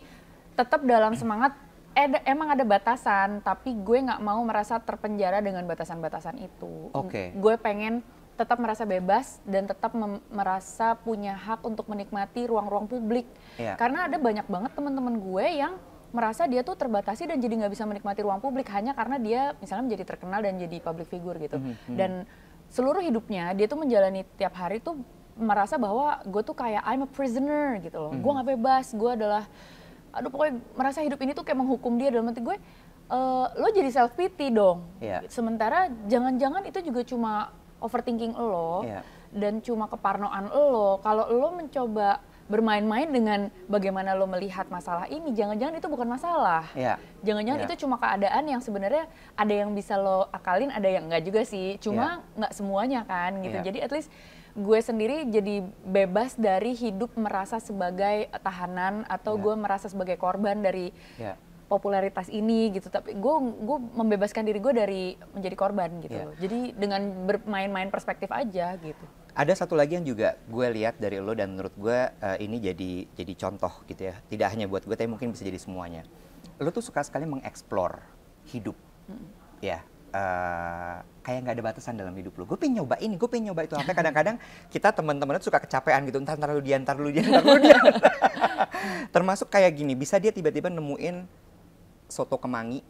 S2: tetap dalam semangat. Ed, eh, emang ada batasan, tapi gue nggak mau merasa terpenjara dengan batasan-batasan itu. Oke. Okay. Gue pengen tetap merasa bebas dan tetap merasa punya hak untuk menikmati ruang-ruang publik. Yeah. Karena ada banyak banget teman-teman gue yang merasa dia tuh terbatasi dan jadi nggak bisa menikmati ruang publik hanya karena dia misalnya menjadi terkenal dan jadi public figure gitu. Mm -hmm. Dan seluruh hidupnya dia tuh menjalani tiap hari tuh merasa bahwa gue tuh kayak I'm a prisoner gitu loh. Mm -hmm. Gue nggak bebas, gue adalah aduh pokoknya merasa hidup ini tuh kayak menghukum dia dalam hati gue uh, lo jadi self pity dong. Yeah. Sementara jangan-jangan itu juga cuma overthinking lo yeah. dan cuma keparnoan lo kalau lo mencoba bermain-main dengan bagaimana lo melihat masalah ini jangan-jangan itu bukan masalah iya. jangan-jangan yeah. itu cuma keadaan yang sebenarnya ada yang bisa lo akalin ada yang enggak juga sih cuma yeah. Iya. nggak semuanya kan gitu yeah. jadi at least gue sendiri jadi bebas dari hidup merasa sebagai tahanan atau yeah. gue merasa sebagai korban dari yeah popularitas ini gitu tapi gue gue membebaskan diri gue dari menjadi korban gitu yeah. loh jadi dengan bermain-main perspektif aja gitu
S1: ada satu lagi yang juga gue lihat dari lo dan menurut gue uh, ini jadi jadi contoh gitu ya tidak hanya buat gue tapi mungkin bisa jadi semuanya lo tuh suka sekali mengeksplor hidup mm. ya uh, kayak nggak ada batasan dalam hidup lo. Gue pengen nyoba ini, gue pengen nyoba itu. Sampai kadang-kadang kita teman-teman itu suka kecapean gitu. Ntar, lu diantar lu diantar lu diantar Termasuk kayak gini, bisa dia tiba-tiba nemuin soto kemangi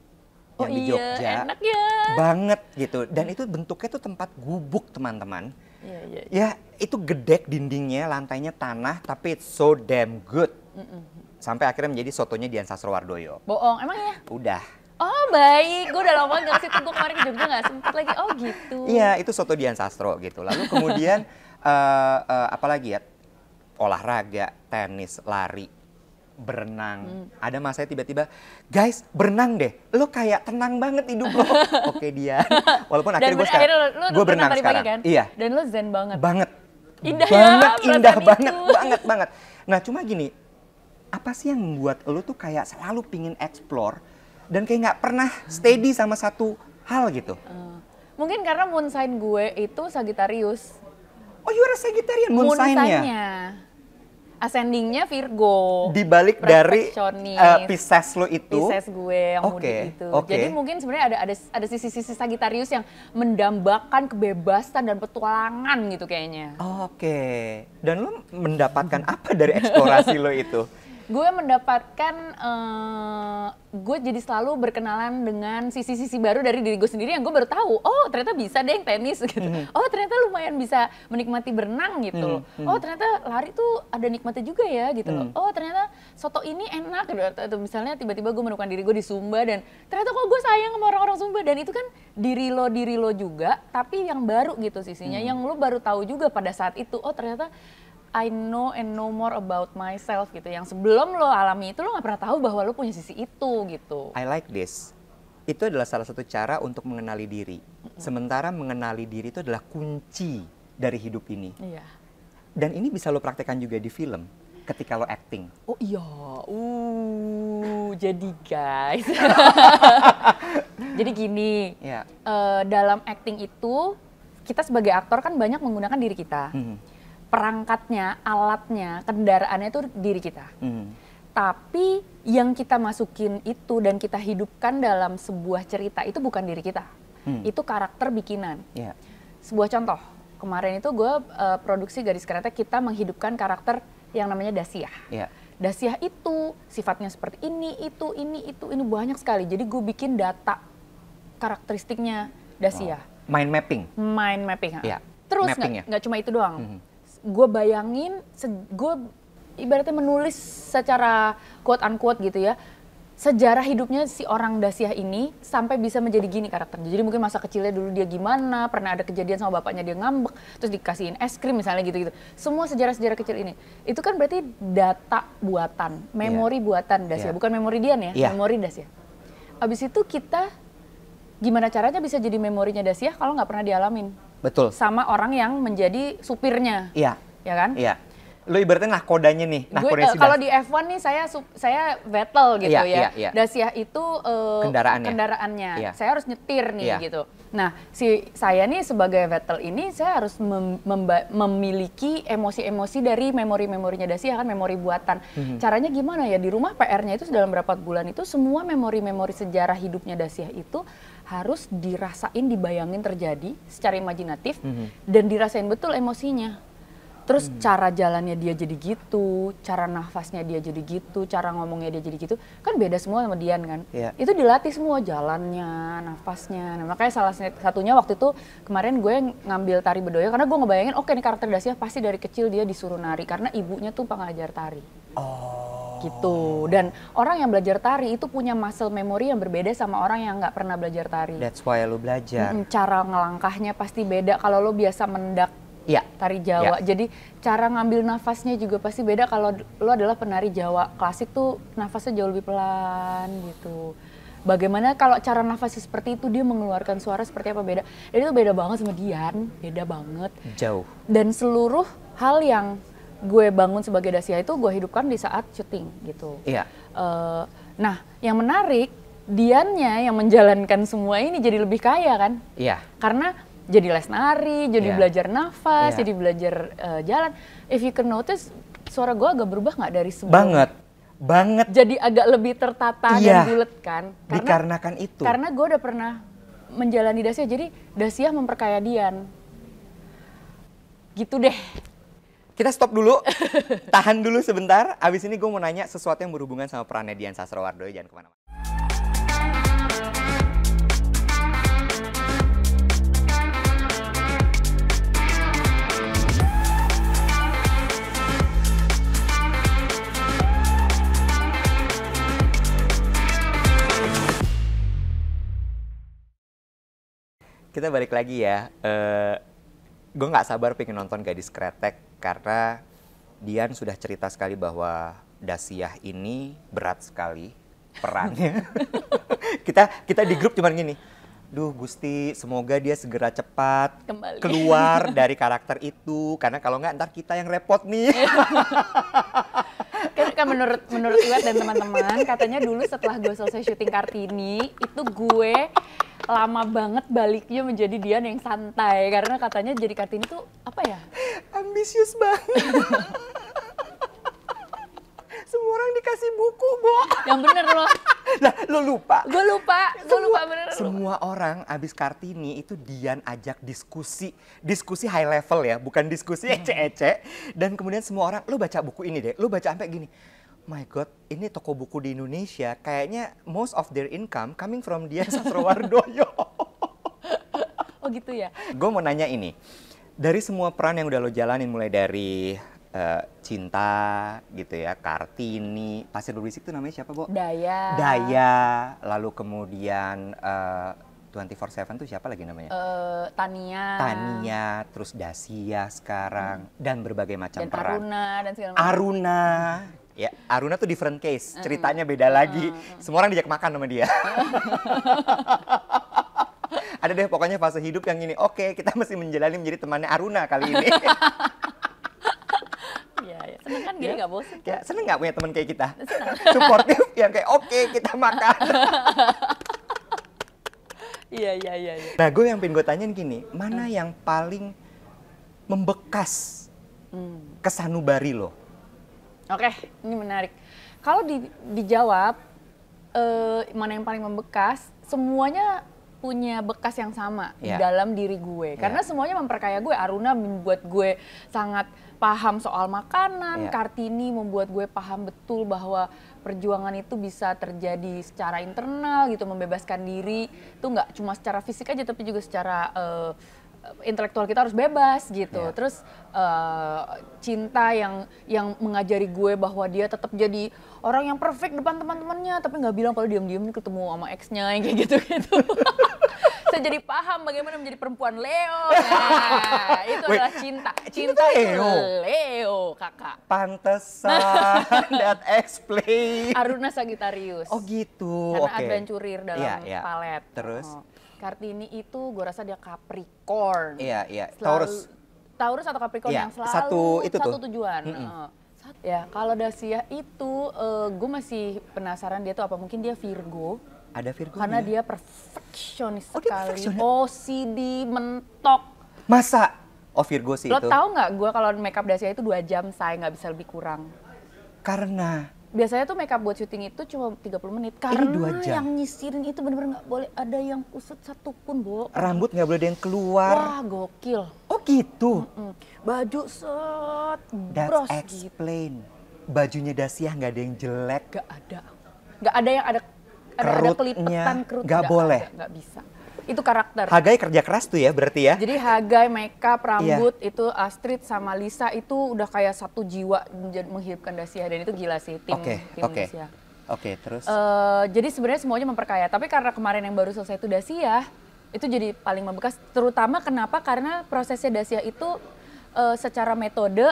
S2: oh yang oh, di iya, Jogja enak ya. banget
S1: gitu dan itu bentuknya tuh tempat gubuk teman-teman iya, ya, ya. ya itu gedek dindingnya lantainya tanah tapi it's so damn good mm -mm. sampai akhirnya menjadi sotonya Dian Sastro Wardoyo.
S2: Boong, emang ya udah Oh baik, gue udah lama gak sih tunggu kemarin ke Jogja gak sempet lagi, oh gitu. Iya,
S1: itu soto Dian Sastro gitu. Lalu kemudian, uh, eh, uh, eh, apalagi ya, olahraga, tenis, lari, berenang. Hmm. Ada masanya tiba-tiba, guys berenang deh. Lo kayak tenang banget hidup lo. Oke dia. Walaupun akhirnya gue sekarang, gue berenang sekarang. kan? Iya.
S2: Dan lo zen banget.
S1: Banget. Indah ya, banget, ya, indah banget, itu. banget, banget. Nah cuma gini, apa sih yang membuat lo tuh kayak selalu pingin explore dan kayak nggak pernah hmm. steady sama satu hal gitu? Eh,
S2: mungkin karena moon sign gue itu Sagittarius. Oh, you are a Sagittarian moon, moon sign ascendingnya Virgo. Di
S1: balik dari uh, Pisces lo itu. Pisces gue yang okay. itu. Okay. Jadi mungkin
S2: sebenarnya ada ada ada sisi-sisi Sagittarius yang mendambakan kebebasan dan petualangan gitu kayaknya. Oke.
S1: Okay. Dan lo mendapatkan apa dari eksplorasi lo itu?
S2: gue mendapatkan uh, gue jadi selalu berkenalan dengan sisi-sisi baru dari diri gue sendiri yang gue baru tahu oh ternyata bisa deh yang tenis gitu mm -hmm. oh ternyata lumayan bisa menikmati berenang gitu mm -hmm. oh ternyata lari tuh ada nikmatnya juga ya gitu mm -hmm. oh ternyata soto ini enak gitu atau misalnya tiba-tiba gue menemukan diri gue di Sumba dan ternyata kok gue sayang sama orang-orang Sumba dan itu kan diri lo diri lo juga tapi yang baru gitu sisinya mm -hmm. yang lo baru tahu juga pada saat itu oh ternyata I know and know more about myself gitu. Yang sebelum lo alami itu lo nggak pernah tahu bahwa lo punya sisi itu gitu.
S1: I like this. Itu adalah salah satu cara untuk mengenali diri. Sementara mengenali diri itu adalah kunci dari hidup ini. Iya. Dan ini bisa lo praktekkan juga di film ketika lo acting.
S2: Oh iya, uh, jadi guys.
S1: jadi
S2: gini, yeah. Iya. uh, dalam acting itu kita sebagai aktor kan banyak menggunakan diri kita. Mm -hmm perangkatnya, alatnya, kendaraannya itu diri kita. Hmm. Tapi yang kita masukin itu dan kita hidupkan dalam sebuah cerita itu bukan diri kita. Hmm. Itu karakter bikinan. Yeah. Sebuah contoh, kemarin itu gue uh, produksi Garis Kereta kita menghidupkan karakter yang namanya Dasiah. Yeah. Dasiah itu sifatnya seperti ini, itu, ini, itu, ini banyak sekali. Jadi gue bikin data karakteristiknya Dasiah. Wow. Mind mapping. Mind mapping.
S1: Yeah. Terus ya? nggak cuma itu doang. Mm -hmm
S2: gue bayangin gue ibaratnya menulis secara quote unquote gitu ya sejarah hidupnya si orang Dasiah ini sampai bisa menjadi gini karakternya. Jadi mungkin masa kecilnya dulu dia gimana, pernah ada kejadian sama bapaknya dia ngambek, terus dikasihin es krim misalnya gitu-gitu. Semua sejarah-sejarah kecil ini. Itu kan berarti data buatan, memori yeah. buatan Dasiah, yeah. bukan memori Dian ya, yeah. memori Dasiah. Abis itu kita gimana caranya bisa jadi memorinya Dasiah kalau nggak pernah dialamin? Betul. Sama orang yang menjadi supirnya. Iya. Ya kan? Iya.
S1: lu ibaratnya nah kodanya nih, nah kodanya eh, Kalau di
S2: F1 nih saya saya battle gitu iya, ya. Iya, iya. Dasia itu uh, kendaraannya. kendaraannya. Iya. Saya harus nyetir nih iya. gitu. Nah, si saya nih sebagai battle ini saya harus mem memiliki emosi-emosi dari memori-memorinya Dasia kan memori buatan. Hmm. Caranya gimana ya? Di rumah PR-nya itu dalam berapa bulan itu semua memori-memori sejarah hidupnya Dasia itu harus dirasain dibayangin terjadi secara imajinatif mm -hmm. dan dirasain betul emosinya Terus hmm. cara jalannya dia jadi gitu, cara nafasnya dia jadi gitu, cara ngomongnya dia jadi gitu, kan beda semua sama Dian kan. Yeah. Itu dilatih semua jalannya, nafasnya. Nah, makanya salah satunya waktu itu kemarin gue ngambil tari Bedoya karena gue ngebayangin oke okay, nih karakter Dasya pasti dari kecil dia disuruh nari karena ibunya tuh pengajar tari.
S1: Oh gitu
S2: dan orang yang belajar tari itu punya muscle memory yang berbeda sama orang yang nggak pernah belajar tari. That's
S1: why lu belajar.
S2: Cara ngelangkahnya pasti beda kalau lo biasa mendak ya. tari Jawa. Ya. Jadi cara ngambil nafasnya juga pasti beda kalau lo adalah penari Jawa klasik tuh nafasnya jauh lebih pelan gitu. Bagaimana kalau cara nafasnya seperti itu dia mengeluarkan suara seperti apa beda? Jadi itu beda banget sama Dian, beda banget. Jauh. Dan seluruh hal yang gue bangun sebagai Dasia itu gue hidupkan di saat syuting gitu. Iya. Uh, nah, yang menarik Diannya yang menjalankan semua ini jadi lebih kaya kan? Iya. Karena jadi les nari, jadi yeah. belajar nafas, yeah. jadi belajar uh, jalan. If you can notice, suara gue agak berubah nggak dari sebelum? Banget, banget. Jadi agak lebih tertata yeah. dan bulat iya. kan? Karena, Dikarenakan itu. Karena gue udah pernah menjalani Dasia, jadi Dasia memperkaya Dian. Gitu deh.
S1: Kita stop dulu, tahan dulu sebentar. Abis ini gue mau nanya sesuatu yang berhubungan sama perannya Dian Sastrowardoyo, jangan kemana-mana. kita balik lagi ya. Uh, eh, gue nggak sabar pengen nonton Gadis Kretek karena Dian sudah cerita sekali bahwa Dasiah ini berat sekali perannya. kita kita di grup cuman gini. Duh Gusti, semoga dia segera cepat
S2: Kembali. keluar
S1: dari karakter itu karena kalau nggak ntar kita yang repot nih.
S2: kan, kan menurut menurut Iwet dan teman-teman katanya dulu setelah gue selesai syuting Kartini itu gue lama banget baliknya menjadi Dian yang santai karena katanya jadi Kartini tuh apa ya?
S1: Ambisius banget semua orang dikasih buku, Bo. Yang bener loh. Nah, lo lupa. Gue lupa, gue lupa bener. Semua lupa. orang abis Kartini itu Dian ajak diskusi. Diskusi high level ya, bukan diskusi hmm. ece-ece. Dan kemudian semua orang, lo baca buku ini deh, lo baca sampai gini. My God, ini toko buku di Indonesia kayaknya most of their income coming from Dian Sastrowardoyo. oh gitu ya? Gue mau nanya ini, dari semua peran yang udah lo jalanin mulai dari Eh, cinta gitu ya, Kartini, Pasir berisik itu namanya siapa, Bu? Daya. Daya, lalu kemudian eh, uh, four seven tuh siapa lagi namanya?
S2: Uh, Tania. Tania,
S1: terus Dasia sekarang hmm. dan berbagai macam dan peran. Aruna dan segala macam. Aruna. Ya, Aruna tuh different case, hmm. ceritanya beda hmm. lagi. Hmm. Semua orang diajak makan sama dia. Ada deh pokoknya fase hidup yang ini. Oke, kita masih menjalani menjadi temannya Aruna kali ini. seneng kan gini ya. nggak bosan ya, kan? seneng nggak punya teman kayak kita seneng. supportive yang kayak oke okay, kita makan iya iya iya ya. nah gue yang pengen gue tanyain gini mana hmm. yang paling membekas hmm. kesanubari lo
S2: oke okay, ini menarik kalau di, dijawab eh, mana yang paling membekas semuanya punya bekas yang sama yeah. di ya. dalam diri gue karena yeah. semuanya memperkaya gue Aruna membuat gue sangat paham soal makanan, yeah. Kartini membuat gue paham betul bahwa perjuangan itu bisa terjadi secara internal gitu, membebaskan diri itu nggak cuma secara fisik aja tapi juga secara uh, intelektual kita harus bebas gitu. Yeah. Terus uh, cinta yang yang mengajari gue bahwa dia tetap jadi orang yang perfect depan teman-temannya, tapi nggak bilang kalau diam-diam ketemu sama ex-nya kayak gitu-gitu. jadi paham bagaimana menjadi perempuan Leo. Nah, itu Wait, adalah cinta. Cinta, cinta Leo. Leo, kakak.
S1: Pantesan. That explain.
S2: Aruna Sagittarius. Oh
S1: gitu. Karena okay. adventurer dalam yeah, yeah. palet. Terus? Oh.
S2: Kartini itu gue rasa dia Capricorn. Iya, yeah,
S1: iya. Yeah. Taurus.
S2: Taurus atau Capricorn yeah, yang selalu satu, itu satu tuh. tujuan. Mm -hmm. Oh. Ya, kalau Dasia itu uh, eh, gue masih penasaran dia tuh apa. Mungkin dia Virgo
S1: ada Virgo. Karena ya? dia
S2: perfeksionis oh, sekali. Dia OCD mentok.
S1: Masa? Oh Virgo sih Lo itu. Lo tau
S2: gak gue kalau makeup dasarnya itu dua jam saya nggak bisa lebih kurang.
S1: Karena?
S2: Biasanya tuh makeup buat syuting itu cuma 30 menit. Karena Ini dua jam. yang nyisirin itu bener-bener nggak boleh ada yang kusut satupun, Bo.
S1: Rambut nggak boleh ada yang keluar. Wah,
S2: gokil. Oh
S1: gitu? Mm -mm.
S2: Baju set, That's bros gitu.
S1: explain. Gitu. Bajunya dasia nggak ada yang jelek. Gak ada.
S2: Gak ada yang ada kerutnya, ada kerut nggak boleh, nggak bisa. Itu karakter. Hagai
S1: kerja keras tuh ya berarti ya? Jadi
S2: Hagai, makeup, rambut yeah. itu Astrid sama Lisa itu udah kayak satu jiwa menghidupkan Dasia dan itu gila sih tim okay, tim okay. Dasia.
S1: Oke, okay, terus?
S2: Uh, jadi sebenarnya semuanya memperkaya, tapi karena kemarin yang baru selesai itu Dasia, itu jadi paling membekas. Terutama kenapa? Karena prosesnya Dasia itu uh, secara metode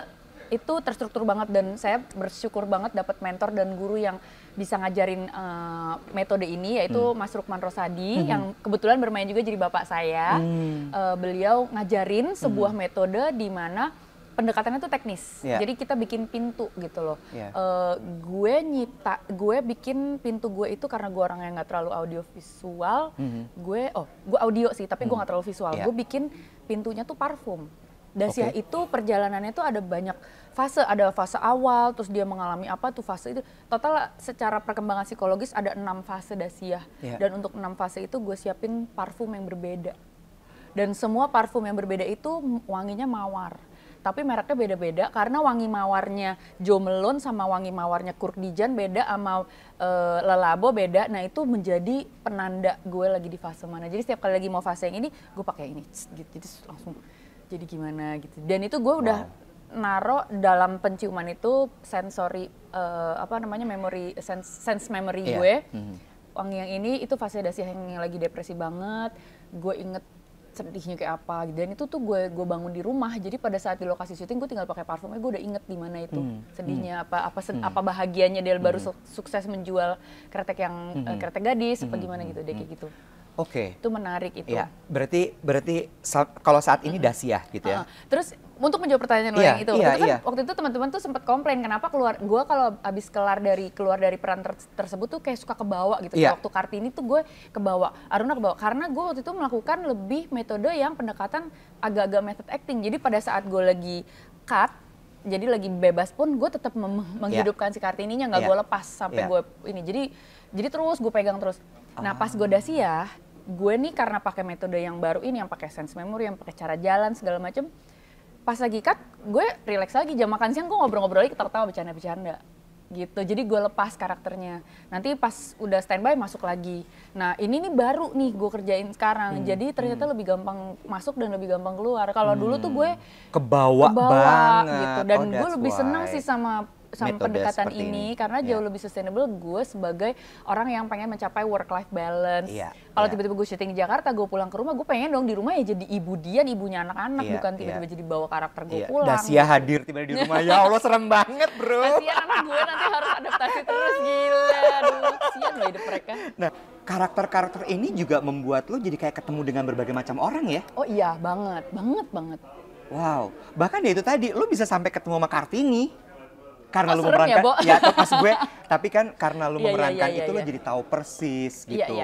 S2: itu terstruktur banget dan saya bersyukur banget dapat mentor dan guru yang bisa ngajarin uh, metode ini yaitu hmm. Mas Rukman Rosadi hmm. yang kebetulan bermain juga jadi bapak saya. Hmm. Uh, beliau ngajarin hmm. sebuah hmm. metode di mana pendekatannya itu teknis. Yeah. Jadi kita bikin pintu gitu loh. Yeah. Ya. Uh, gue nyita, gue bikin pintu gue itu karena gue orang yang nggak terlalu audio visual. Mm -hmm. Gue oh gue audio sih, tapi -hmm. gue nggak terlalu visual. Yeah. Gue bikin pintunya tuh parfum. Dasya okay. itu perjalanannya itu ada banyak fase, ada fase awal, terus dia mengalami apa tuh fase itu. Total secara perkembangan psikologis ada enam fase Dasya. Yeah. Dan untuk enam fase itu gue siapin parfum yang berbeda. Dan semua parfum yang berbeda itu wanginya mawar. Tapi mereknya beda-beda karena wangi mawarnya Jomelon sama wangi mawarnya Kurdijan beda sama e, Lelabo beda. Nah itu menjadi penanda gue lagi di fase mana. Jadi setiap kali lagi mau fase yang ini, gue pakai ini. Gitu. jadi langsung jadi gimana gitu dan itu gue udah wow. naro dalam penciuman itu sensory uh, eh, apa namanya memory sense, sense memory yeah. gue mm-hmm. wangi yang ini itu fase dasi yang lagi depresi banget gue inget sedihnya kayak apa gitu. dan itu tuh gue gue bangun di rumah jadi pada saat di lokasi syuting gue tinggal pakai parfumnya eh, gue udah inget di mana itu hmm. sedihnya hmm. apa apa hmm. apa bahagianya dia baru mhm. sukses menjual kretek yang hmm. uh, kretek gadis hmm. apa mhm. gimana gitu deh kayak mhm. gitu Oke. Okay. Itu menarik itu. Ya,
S1: berarti berarti sa kalau saat ini dasiah gitu ya. Uh,
S2: terus untuk menjawab pertanyaan lo yeah, yang iya, itu, yeah, itu kan iya. waktu itu teman-teman tuh sempat komplain kenapa keluar gue kalau habis kelar dari keluar dari peran ter tersebut tuh kayak suka kebawa gitu. Yeah. Waktu kartini tuh gue kebawa, Aruna kebawa karena gue waktu itu melakukan lebih metode yang pendekatan agak-agak method acting. Jadi pada saat gue lagi cut jadi lagi bebas pun gue tetap iya. menghidupkan si kartininya nggak yeah. gue lepas sampai yeah. gue ini jadi jadi terus gue pegang terus nah ah. pas gue ya, gue nih karena pakai metode yang baru ini yang pakai sense memory yang pakai cara jalan segala macem pas lagi cut gue relax lagi jam makan siang gue ngobrol-ngobrol lagi tertawa bercanda-bercanda gitu jadi gue lepas karakternya nanti pas udah standby masuk lagi nah ini nih baru nih gue kerjain sekarang hmm. jadi ternyata hmm. lebih gampang masuk dan lebih gampang keluar kalau hmm. dulu tuh gue hmm,
S1: kebawa, kebawa gitu. banget gitu dan oh, gue lebih why. seneng sih sama
S2: sama Metode pendekatan ini, ini karena yeah. jauh ya. lebih sustainable gue sebagai orang yang pengen mencapai work life balance. Yeah. Kalau yeah. tiba-tiba gue syuting di Jakarta, gue pulang ke rumah, gue pengen dong di rumah ya jadi ibu dia, ibunya anak-anak, yeah. bukan tiba-tiba yeah. jadi bawa karakter gue yeah. pulang. Dasia
S1: hadir tiba-tiba di rumah, ya Allah serem banget bro. Dasia
S2: anak gue nanti harus adaptasi terus gila, aduh loh hidup mereka.
S1: Nah karakter-karakter ini juga membuat lo jadi kayak ketemu dengan berbagai macam orang ya?
S2: Oh iya banget, banget banget.
S1: Wow, bahkan ya itu tadi, lo bisa sampai ketemu sama Kartini karena oh, lu memerankan ya, ya pas gue tapi kan karena lu iya, iya, memerankan iya, itu lu jadi tahu persis gitu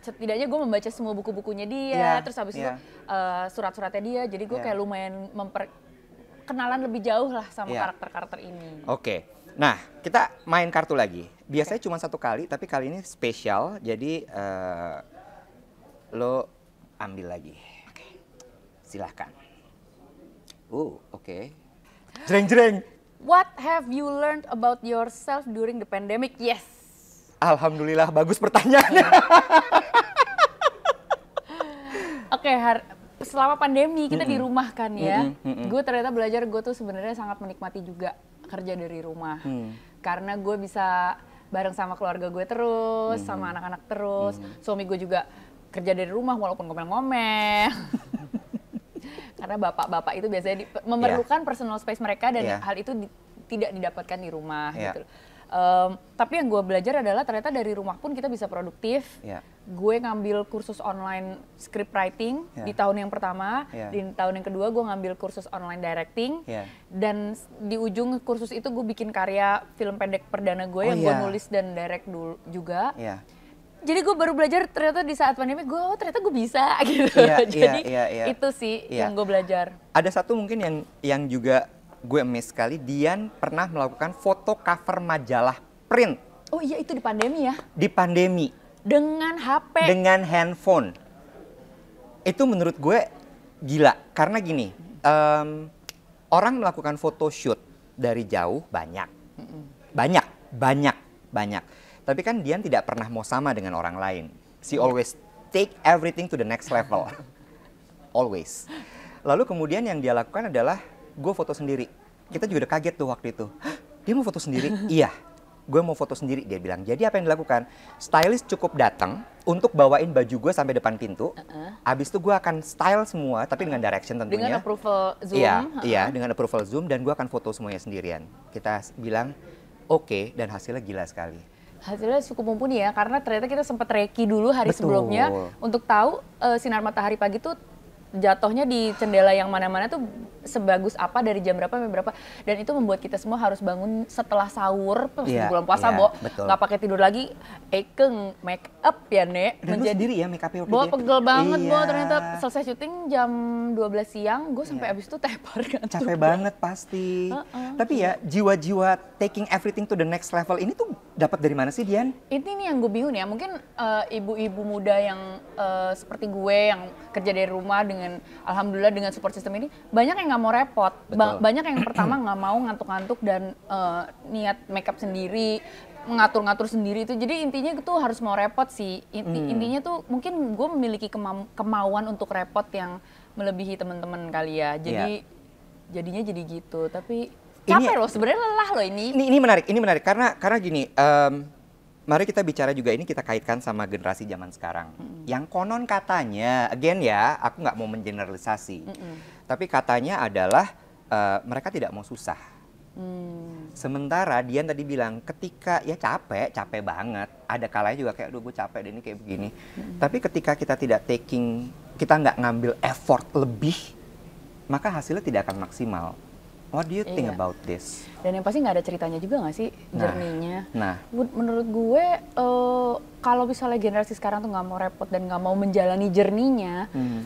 S2: setidaknya gue membaca semua buku-bukunya dia, yeah, terus habis yeah. itu uh, surat-suratnya dia, jadi gue yeah. kayak lumayan memper kenalan lebih jauh lah sama karakter karakter-karakter ini. Oke,
S1: okay. nah kita main kartu lagi. Biasanya okay. cuma satu kali, tapi kali ini spesial, jadi uh, lo ambil lagi. Okay. Silahkan. Uh, oke. Okay. Jreng jreng.
S2: What have you learned about yourself during the pandemic? Yes.
S1: Alhamdulillah bagus pertanyaannya.
S2: Oke, okay, selama pandemi kita mm -mm. di rumah kan ya. Mm -mm. mm, -mm. Gue ternyata belajar gue tuh sebenarnya sangat menikmati juga kerja dari rumah. Mm. Karena gue bisa bareng sama keluarga gue terus, mm. sama anak-anak terus. Mm. Suami gue juga kerja dari rumah walaupun ngomel-ngomel. karena bapak-bapak itu biasanya di, iya. memerlukan yeah. personal space mereka dan yeah. hal itu di, tidak didapatkan di rumah yeah. gitu. Um, tapi yang gue belajar adalah ternyata dari rumah pun kita bisa produktif. Yeah. Gue ngambil kursus online script writing yeah. di tahun yang pertama, yeah. di tahun yang kedua gue ngambil kursus online directing, yeah. dan di ujung kursus itu gue bikin karya film pendek perdana gue oh, yang yeah. gue iya. nulis dan direct dulu juga. Yeah jadi gue baru belajar ternyata di saat pandemi gue oh ternyata gue bisa gitu yeah, iya, jadi yeah, yeah, yeah. itu sih yeah. yang gue belajar
S1: ada satu mungkin yang yang juga gue miss sekali Dian pernah melakukan foto cover majalah print
S2: oh iya itu di pandemi ya
S1: di pandemi dengan HP dengan handphone itu menurut gue gila karena gini um, orang melakukan photoshoot dari jauh banyak banyak banyak banyak tapi kan Dian tidak pernah mau sama dengan orang lain. She iya. always take everything to the next level. always. Lalu kemudian yang dia lakukan adalah gue foto sendiri. Kita juga udah kaget tuh waktu itu. Dia mau foto sendiri? iya. Gue mau foto sendiri, dia bilang. Jadi apa yang dilakukan? Stylist cukup datang untuk bawain baju gue sampai depan pintu. Uh-uh. Abis itu gue akan style semua, tapi dengan direction tentunya. Dengan
S2: approval Zoom. Iya, uh huh iya
S1: dengan approval Zoom dan gue akan foto semuanya sendirian. Kita bilang, oke, okay, dan hasilnya gila sekali
S2: hasilnya cukup mumpuni ya karena ternyata kita sempat reki dulu hari Betul. sebelumnya untuk tahu uh, sinar matahari pagi itu jatuhnya di cendela yang mana-mana tuh sebagus apa dari jam berapa sampai berapa dan itu membuat kita semua harus bangun setelah sahur pas yeah, bulan puasa yeah, bo nggak pakai tidur lagi ekeng
S1: make up ya nek dan menjadi sendiri ya make up bo pegel banget yeah. bo iya. ternyata
S2: selesai syuting jam 12 siang gue sampai yeah. abis itu tepar
S1: kan capek banget pasti uh -uh. tapi ya iya. jiwa-jiwa taking everything to the next level ini tuh dapat dari mana sih Dian?
S2: Ini nih yang gue bingung ya mungkin eh, ibu-ibu uh, muda yang uh, seperti gue yang kerja dari rumah dengan dengan alhamdulillah dengan support system ini banyak yang nggak mau repot, ba banyak yang pertama nggak mau ngantuk-ngantuk dan uh, niat makeup sendiri, mengatur ngatur sendiri itu jadi intinya itu harus mau repot sih Inti, hmm. intinya tuh mungkin gue memiliki kema kemauan untuk repot yang melebihi teman-teman kali ya iya. jadi yeah. jadinya jadi gitu tapi capek loh sebenarnya lelah loh ini. ini ini
S1: menarik ini menarik karena karena gini um, mari kita bicara juga ini kita kaitkan sama generasi zaman sekarang. Mm-hmm. Yang konon katanya, again ya, aku nggak mau mengeneralisasi, mm-hmm. tapi katanya adalah uh, mereka tidak mau susah. Mm. Sementara Dian tadi bilang ketika ya capek, capek banget. Ada kalanya juga kayak, aduh gue capek deh ini kayak begini. Mm-hmm. Tapi ketika kita tidak taking, kita nggak ngambil effort lebih, maka hasilnya tidak akan maksimal. What do you think iya. about this?
S2: Dan yang pasti nggak ada ceritanya juga nggak sih nah, jerninya. Nah, menurut gue uh, kalau misalnya generasi sekarang tuh nggak mau repot dan nggak mau menjalani jerninya, hmm.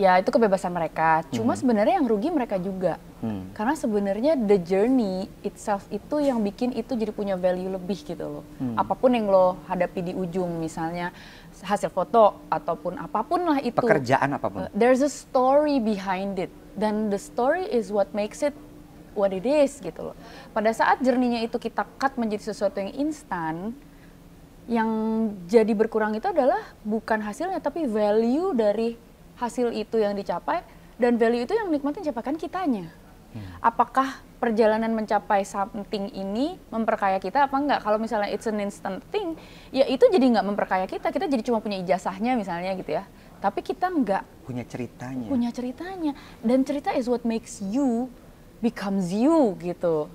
S2: ya itu kebebasan mereka. Cuma hmm. sebenarnya yang rugi mereka juga, hmm. karena sebenarnya the journey itself itu yang bikin itu jadi punya value lebih gitu loh. Hmm. Apapun yang lo hadapi di ujung, misalnya hasil foto ataupun apapun lah itu. Pekerjaan apapun. Eh, there's a story behind it. Dan the story is what makes it what it is gitu loh. Pada saat jerninya itu kita cut menjadi sesuatu yang instan, yang jadi berkurang itu adalah bukan hasilnya tapi value dari hasil itu yang dicapai dan value itu yang nikmatin siapa kan kitanya. Hmm. Apakah perjalanan mencapai something ini memperkaya kita apa enggak? Kalau misalnya it's an instant thing, ya itu jadi enggak memperkaya kita. Kita jadi cuma punya ijazahnya misalnya gitu ya. Tapi kita enggak
S1: punya ceritanya.
S2: Punya ceritanya. Dan cerita is what makes you becomes you gitu.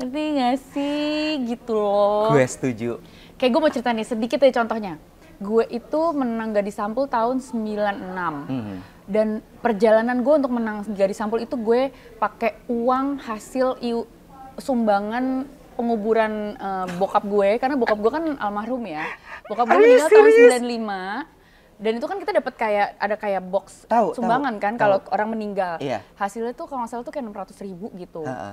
S2: Ngerti gak sih gitu loh. Gue setuju. Kayak gue mau cerita nih sedikit ya contohnya. Gue itu menang gadis sampul tahun 96. Hmm. Dan perjalanan gue untuk menang gadis sampul itu gue pakai uang hasil iu, sumbangan penguburan uh, bokap gue karena bokap gue kan almarhum ya. Bokap gue meninggal sembilan tahun 95 dan itu kan kita dapat kayak ada kayak box tau, sumbangan tau, kan kalau orang meninggal iya. hasilnya tuh kalau nggak salah tuh kayak enam ratus ribu gitu ha -ha.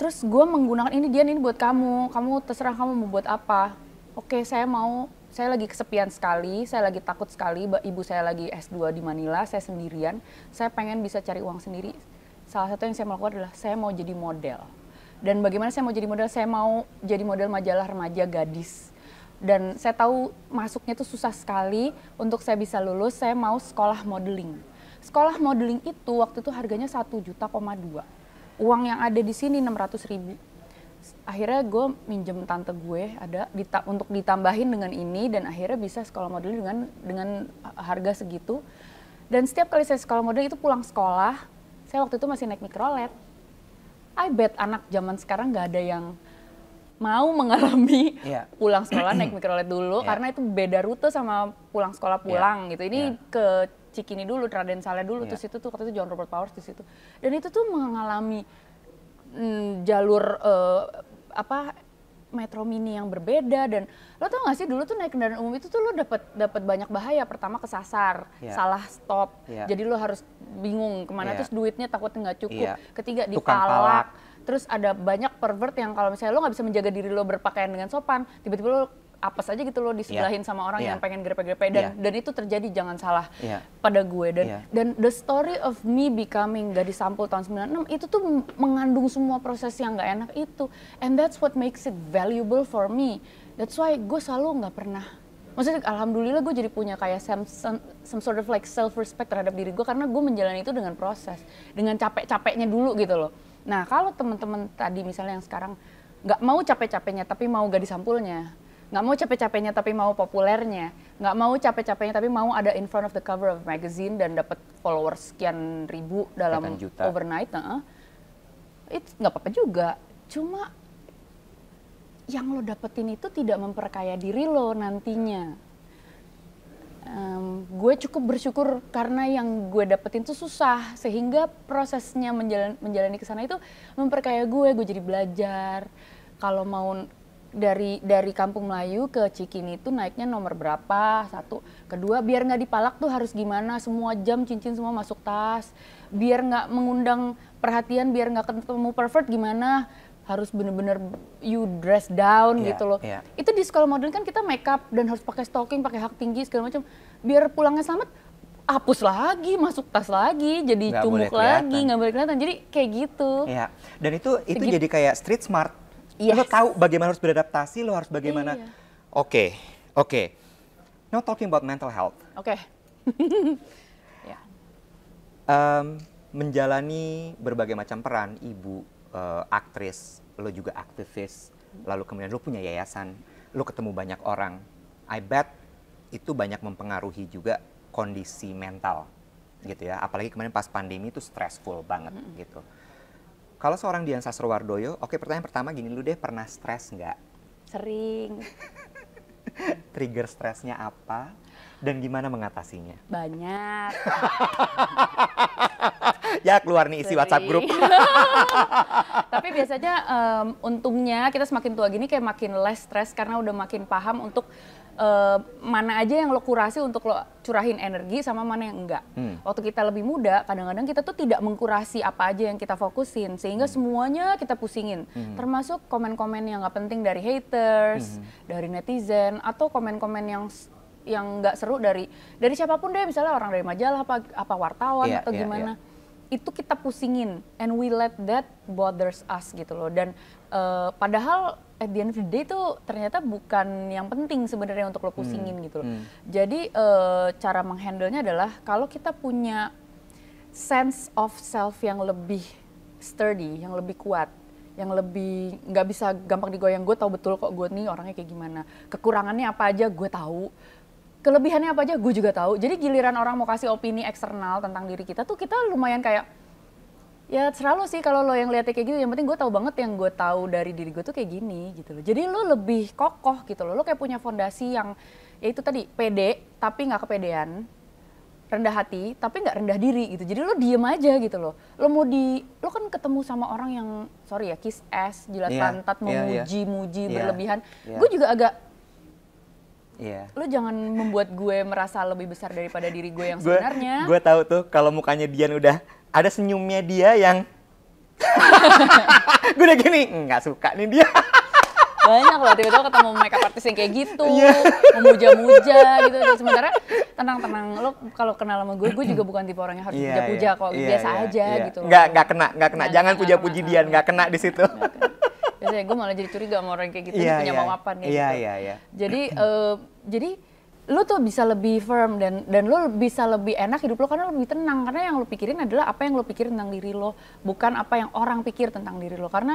S2: terus gue menggunakan ini dia ini buat kamu kamu terserah kamu mau buat apa oke saya mau saya lagi kesepian sekali, saya lagi takut sekali, ibu saya lagi S2 di Manila, saya sendirian, saya pengen bisa cari uang sendiri. Salah satu yang saya melakukan adalah saya mau jadi model. Dan bagaimana saya mau jadi model? Saya mau jadi model majalah remaja gadis dan saya tahu masuknya itu susah sekali untuk saya bisa lulus saya mau sekolah modeling sekolah modeling itu waktu itu harganya satu juta koma dua uang yang ada di sini enam ratus ribu akhirnya gue minjem tante gue ada dita untuk ditambahin dengan ini dan akhirnya bisa sekolah modeling dengan dengan harga segitu dan setiap kali saya sekolah modeling itu pulang sekolah saya waktu itu masih naik mikrolet I bet anak zaman sekarang nggak ada yang mau mengalami yeah. pulang sekolah naik mikrolet dulu yeah. karena itu beda rute sama pulang sekolah iya. pulang yeah. gitu. Ini yeah. ke Cikini dulu, Raden Saleh dulu, yeah. terus iya. itu tuh katanya John Robert Powers di situ. Dan itu tuh mengalami mm, jalur uh, apa metro mini yang berbeda dan lo tau gak sih dulu tuh naik kendaraan umum itu tuh lo dapet dapat banyak bahaya pertama kesasar yeah. salah stop yeah. jadi lo harus bingung kemana yeah. terus duitnya takut nggak cukup yeah. ketiga dipalak terus ada banyak pervert yang kalau misalnya lo nggak bisa menjaga diri lo berpakaian dengan sopan tiba-tiba lo apa saja gitu lo disebelahin yeah. sama orang yeah. yang pengen grepe-grepe dan yeah. dan itu terjadi jangan salah yeah. pada gue dan yeah. dan the story of me becoming gadis sampul tahun 96 itu tuh mengandung semua proses yang nggak enak itu and that's what makes it valuable for me that's why gue selalu nggak pernah maksudnya alhamdulillah gue jadi punya kayak some, some, some sort of like self respect terhadap diri gue karena gue menjalani itu dengan proses dengan capek-capeknya dulu gitu loh Nah kalau teman-teman tadi misalnya yang sekarang nggak mau capek-capeknya tapi mau gadis sampulnya, nggak mau capek-capeknya tapi mau populernya, nggak mau capek-capeknya tapi mau ada in front of the cover of magazine dan dapat followers sekian ribu dalam juta. overnight, nah, itu nggak apa-apa juga. Cuma yang lo dapetin itu tidak memperkaya diri lo nantinya um, gue cukup bersyukur karena yang gue dapetin tuh susah sehingga prosesnya menjalan, menjalani ke sana itu memperkaya gue gue jadi belajar kalau mau dari dari Kampung Melayu ke Cikini itu naiknya nomor berapa satu kedua biar nggak dipalak tuh harus gimana semua jam cincin semua masuk tas biar nggak mengundang perhatian biar nggak ketemu pervert gimana harus bener-bener you dress down yeah, gitu loh. Yeah. Itu di sekolah modern kan kita make up dan harus pakai stocking, pakai hak tinggi segala macam. Biar pulangnya selamat, hapus lagi, masuk tas lagi, jadi gak cumuk lagi, nggak boleh kelihatan. Jadi kayak gitu.
S1: Iya. Dan itu itu Segit. jadi kayak street smart. Yes. Lo tahu bagaimana harus beradaptasi, lo harus bagaimana. Iya. Oke, oke. Okay. Now talking about mental health. Oke. Okay. yeah. Ya. um, menjalani berbagai macam peran, ibu, uh, aktris, lo juga aktivis, lalu kemudian lo punya yayasan, lo ketemu banyak orang. I bet itu banyak mempengaruhi juga kondisi mental gitu ya. Apalagi kemarin pas pandemi itu stressful banget -hmm. gitu. Kalau seorang Dian Sasrowardoyo, oke okay, pertanyaan pertama gini lu deh pernah stres nggak?
S2: Sering.
S1: Trigger stresnya apa dan gimana mengatasinya?
S2: Banyak.
S1: ya keluar nih isi WhatsApp grup.
S2: Tapi biasanya um, untungnya kita semakin tua gini kayak makin less stress karena udah makin paham untuk Uh, mana aja yang lo kurasi untuk lo curahin energi sama mana yang enggak. Hmm. Waktu kita lebih muda, kadang-kadang kita tuh tidak mengkurasi apa aja yang kita fokusin, sehingga hmm. semuanya kita pusingin, hmm. termasuk komen-komen yang nggak penting dari haters, hmm. dari netizen, atau komen-komen yang yang nggak seru dari dari siapapun deh, misalnya orang dari majalah apa apa wartawan yeah, atau yeah, gimana. Yeah itu kita pusingin and we let that bothers us gitu loh dan uh, padahal at the end of the day itu ternyata bukan yang penting sebenarnya untuk lo hmm, pusingin hmm. gitu loh hmm. jadi uh, cara menghandlenya adalah kalau kita punya sense of self yang lebih sturdy yang lebih kuat yang lebih nggak bisa gampang digoyang gue tahu betul kok gue nih orangnya kayak gimana kekurangannya apa aja gue tahu kelebihannya apa aja gue juga tahu. Jadi giliran orang mau kasih opini eksternal tentang diri kita tuh kita lumayan kayak ya selalu sih kalau lo yang lihatnya kayak gitu yang penting gue tahu banget yang gue tahu dari diri gue tuh kayak gini gitu loh. Jadi lo lebih kokoh gitu loh. Lo kayak punya fondasi yang ya itu tadi pede tapi nggak kepedean rendah hati tapi nggak rendah diri gitu jadi lo diem aja gitu loh lo mau di lo kan ketemu sama orang yang sorry ya kiss ass jilat yeah, pantat iya. iya, iya. memuji yeah, yeah. muji yeah, berlebihan yeah. gue juga agak yeah. lu jangan membuat gue merasa lebih besar daripada diri gue yang sebenarnya. Gue,
S1: gue tahu tuh kalau mukanya Dian udah ada senyumnya dia yang gue udah gini nggak suka nih dia.
S2: Banyak loh tiba-tiba ketemu makeup artist yang kayak gitu, yeah.
S1: memuja-muja gitu. Sementara
S2: tenang-tenang lo kalau kenal sama gue, gue juga bukan tipe orang yang harus iya, puja-puja yeah, yeah. kok yeah, biasa yeah, aja yeah. gitu. Nggak
S1: nggak kena nggak kena, jangan puja-puji Dian nggak kena di situ.
S2: Biasanya gue malah jadi curiga sama orang kayak gitu yeah, punya yeah. mawapan yeah, iya, gitu. Yeah, iya. Jadi uh, jadi lu tuh bisa lebih firm dan dan lu bisa lebih enak hidup lo karena lo lebih tenang karena yang lu pikirin adalah apa yang lu pikirin tentang diri lo bukan apa yang orang pikir tentang diri lo karena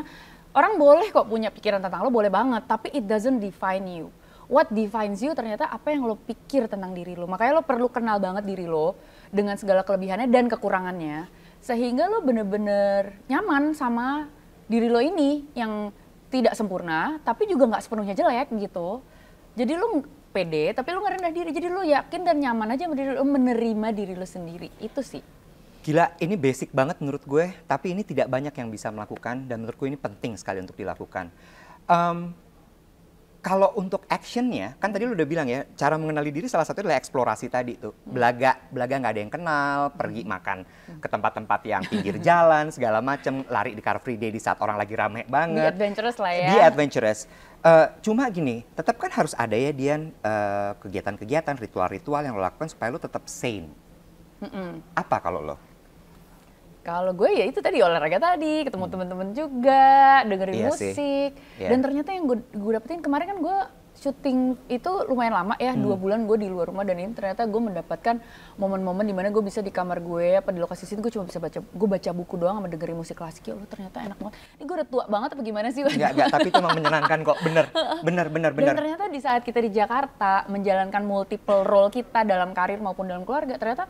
S2: orang boleh kok punya pikiran tentang lo boleh banget tapi it doesn't define you what defines you ternyata apa yang lo pikir tentang diri lo makanya lo perlu kenal banget diri lo dengan segala kelebihannya dan kekurangannya sehingga lo bener-bener nyaman sama diri lo ini yang tidak sempurna tapi juga nggak sepenuhnya jelek gitu jadi lo pede tapi lo rendah diri jadi lo yakin dan nyaman aja lo menerima diri lo sendiri itu sih
S1: Gila, ini basic banget menurut gue, tapi ini tidak banyak yang bisa melakukan dan menurutku ini penting sekali untuk dilakukan. Um, kalau untuk actionnya, kan tadi lu udah bilang ya, cara mengenali diri salah satu adalah eksplorasi tadi tuh. Belaga, belaga nggak ada yang kenal, pergi hmm. makan hmm. ke tempat-tempat yang pinggir jalan, segala macem, lari di car free day di saat orang lagi rame banget. Di
S2: adventurous lah ya. Be
S1: adventurous. Uh, cuma gini, tetap kan harus ada ya Dian kegiatan eh, kegiatan-kegiatan, ritual-ritual yang lo lakukan supaya lo tetap sane. Mm -mm. Apa kalau lo?
S2: Kalau gue ya itu tadi olahraga tadi, ketemu hmm. teman-teman juga, dengerin iya musik. Yeah. Dan ternyata yang gue, gue dapetin kemarin kan gue syuting itu lumayan lama ya hmm. dua bulan gue di luar rumah dan ini ternyata gue mendapatkan momen-momen dimana gue bisa di kamar gue apa di lokasi situ gue cuma bisa baca gue baca buku doang sama dengerin musik klasik ya Allah ternyata enak banget ini gue udah tua banget apa gimana sih Enggak, enggak tapi
S1: itu emang menyenangkan kok bener bener bener bener dan
S2: ternyata di saat kita di Jakarta menjalankan multiple role kita dalam karir maupun dalam keluarga ternyata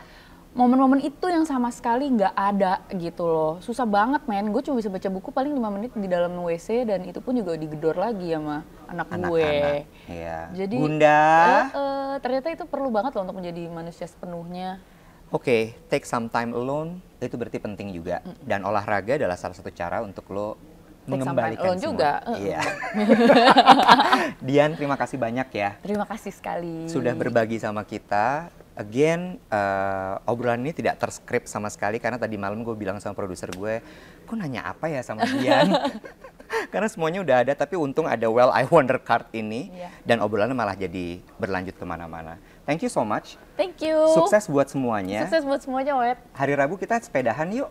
S2: momen-momen itu yang sama sekali nggak ada gitu loh susah banget men gue cuma bisa baca buku paling lima menit di dalam WC dan itu pun juga digedor lagi sama anak, anak gue anak, iya. jadi bunda eh, eh, ternyata itu perlu banget loh untuk menjadi manusia sepenuhnya
S1: oke okay, take some time alone itu berarti penting juga dan olahraga adalah salah satu cara untuk lo mengembalikan semua. juga. Iya. Dian, terima kasih banyak ya. Terima
S2: kasih sekali. Sudah berbagi
S1: sama kita again uh, obrolan ini tidak terskrip sama sekali karena tadi malam gue bilang sama produser gue, gue nanya apa ya sama Dian? karena semuanya udah ada tapi untung ada Well I Wonder card ini yeah. dan obrolannya malah jadi berlanjut kemana-mana. Thank you so much.
S2: Thank you. Sukses
S1: buat semuanya. Sukses
S2: buat semuanya, Wet.
S1: Hari Rabu kita sepedahan yuk.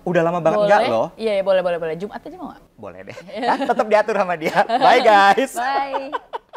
S1: Udah lama banget boleh. enggak loh.
S2: Iya, ya, boleh, boleh, boleh. Jumat aja mau nggak?
S1: Boleh deh. Kan Tetap diatur sama dia. Bye guys. Bye.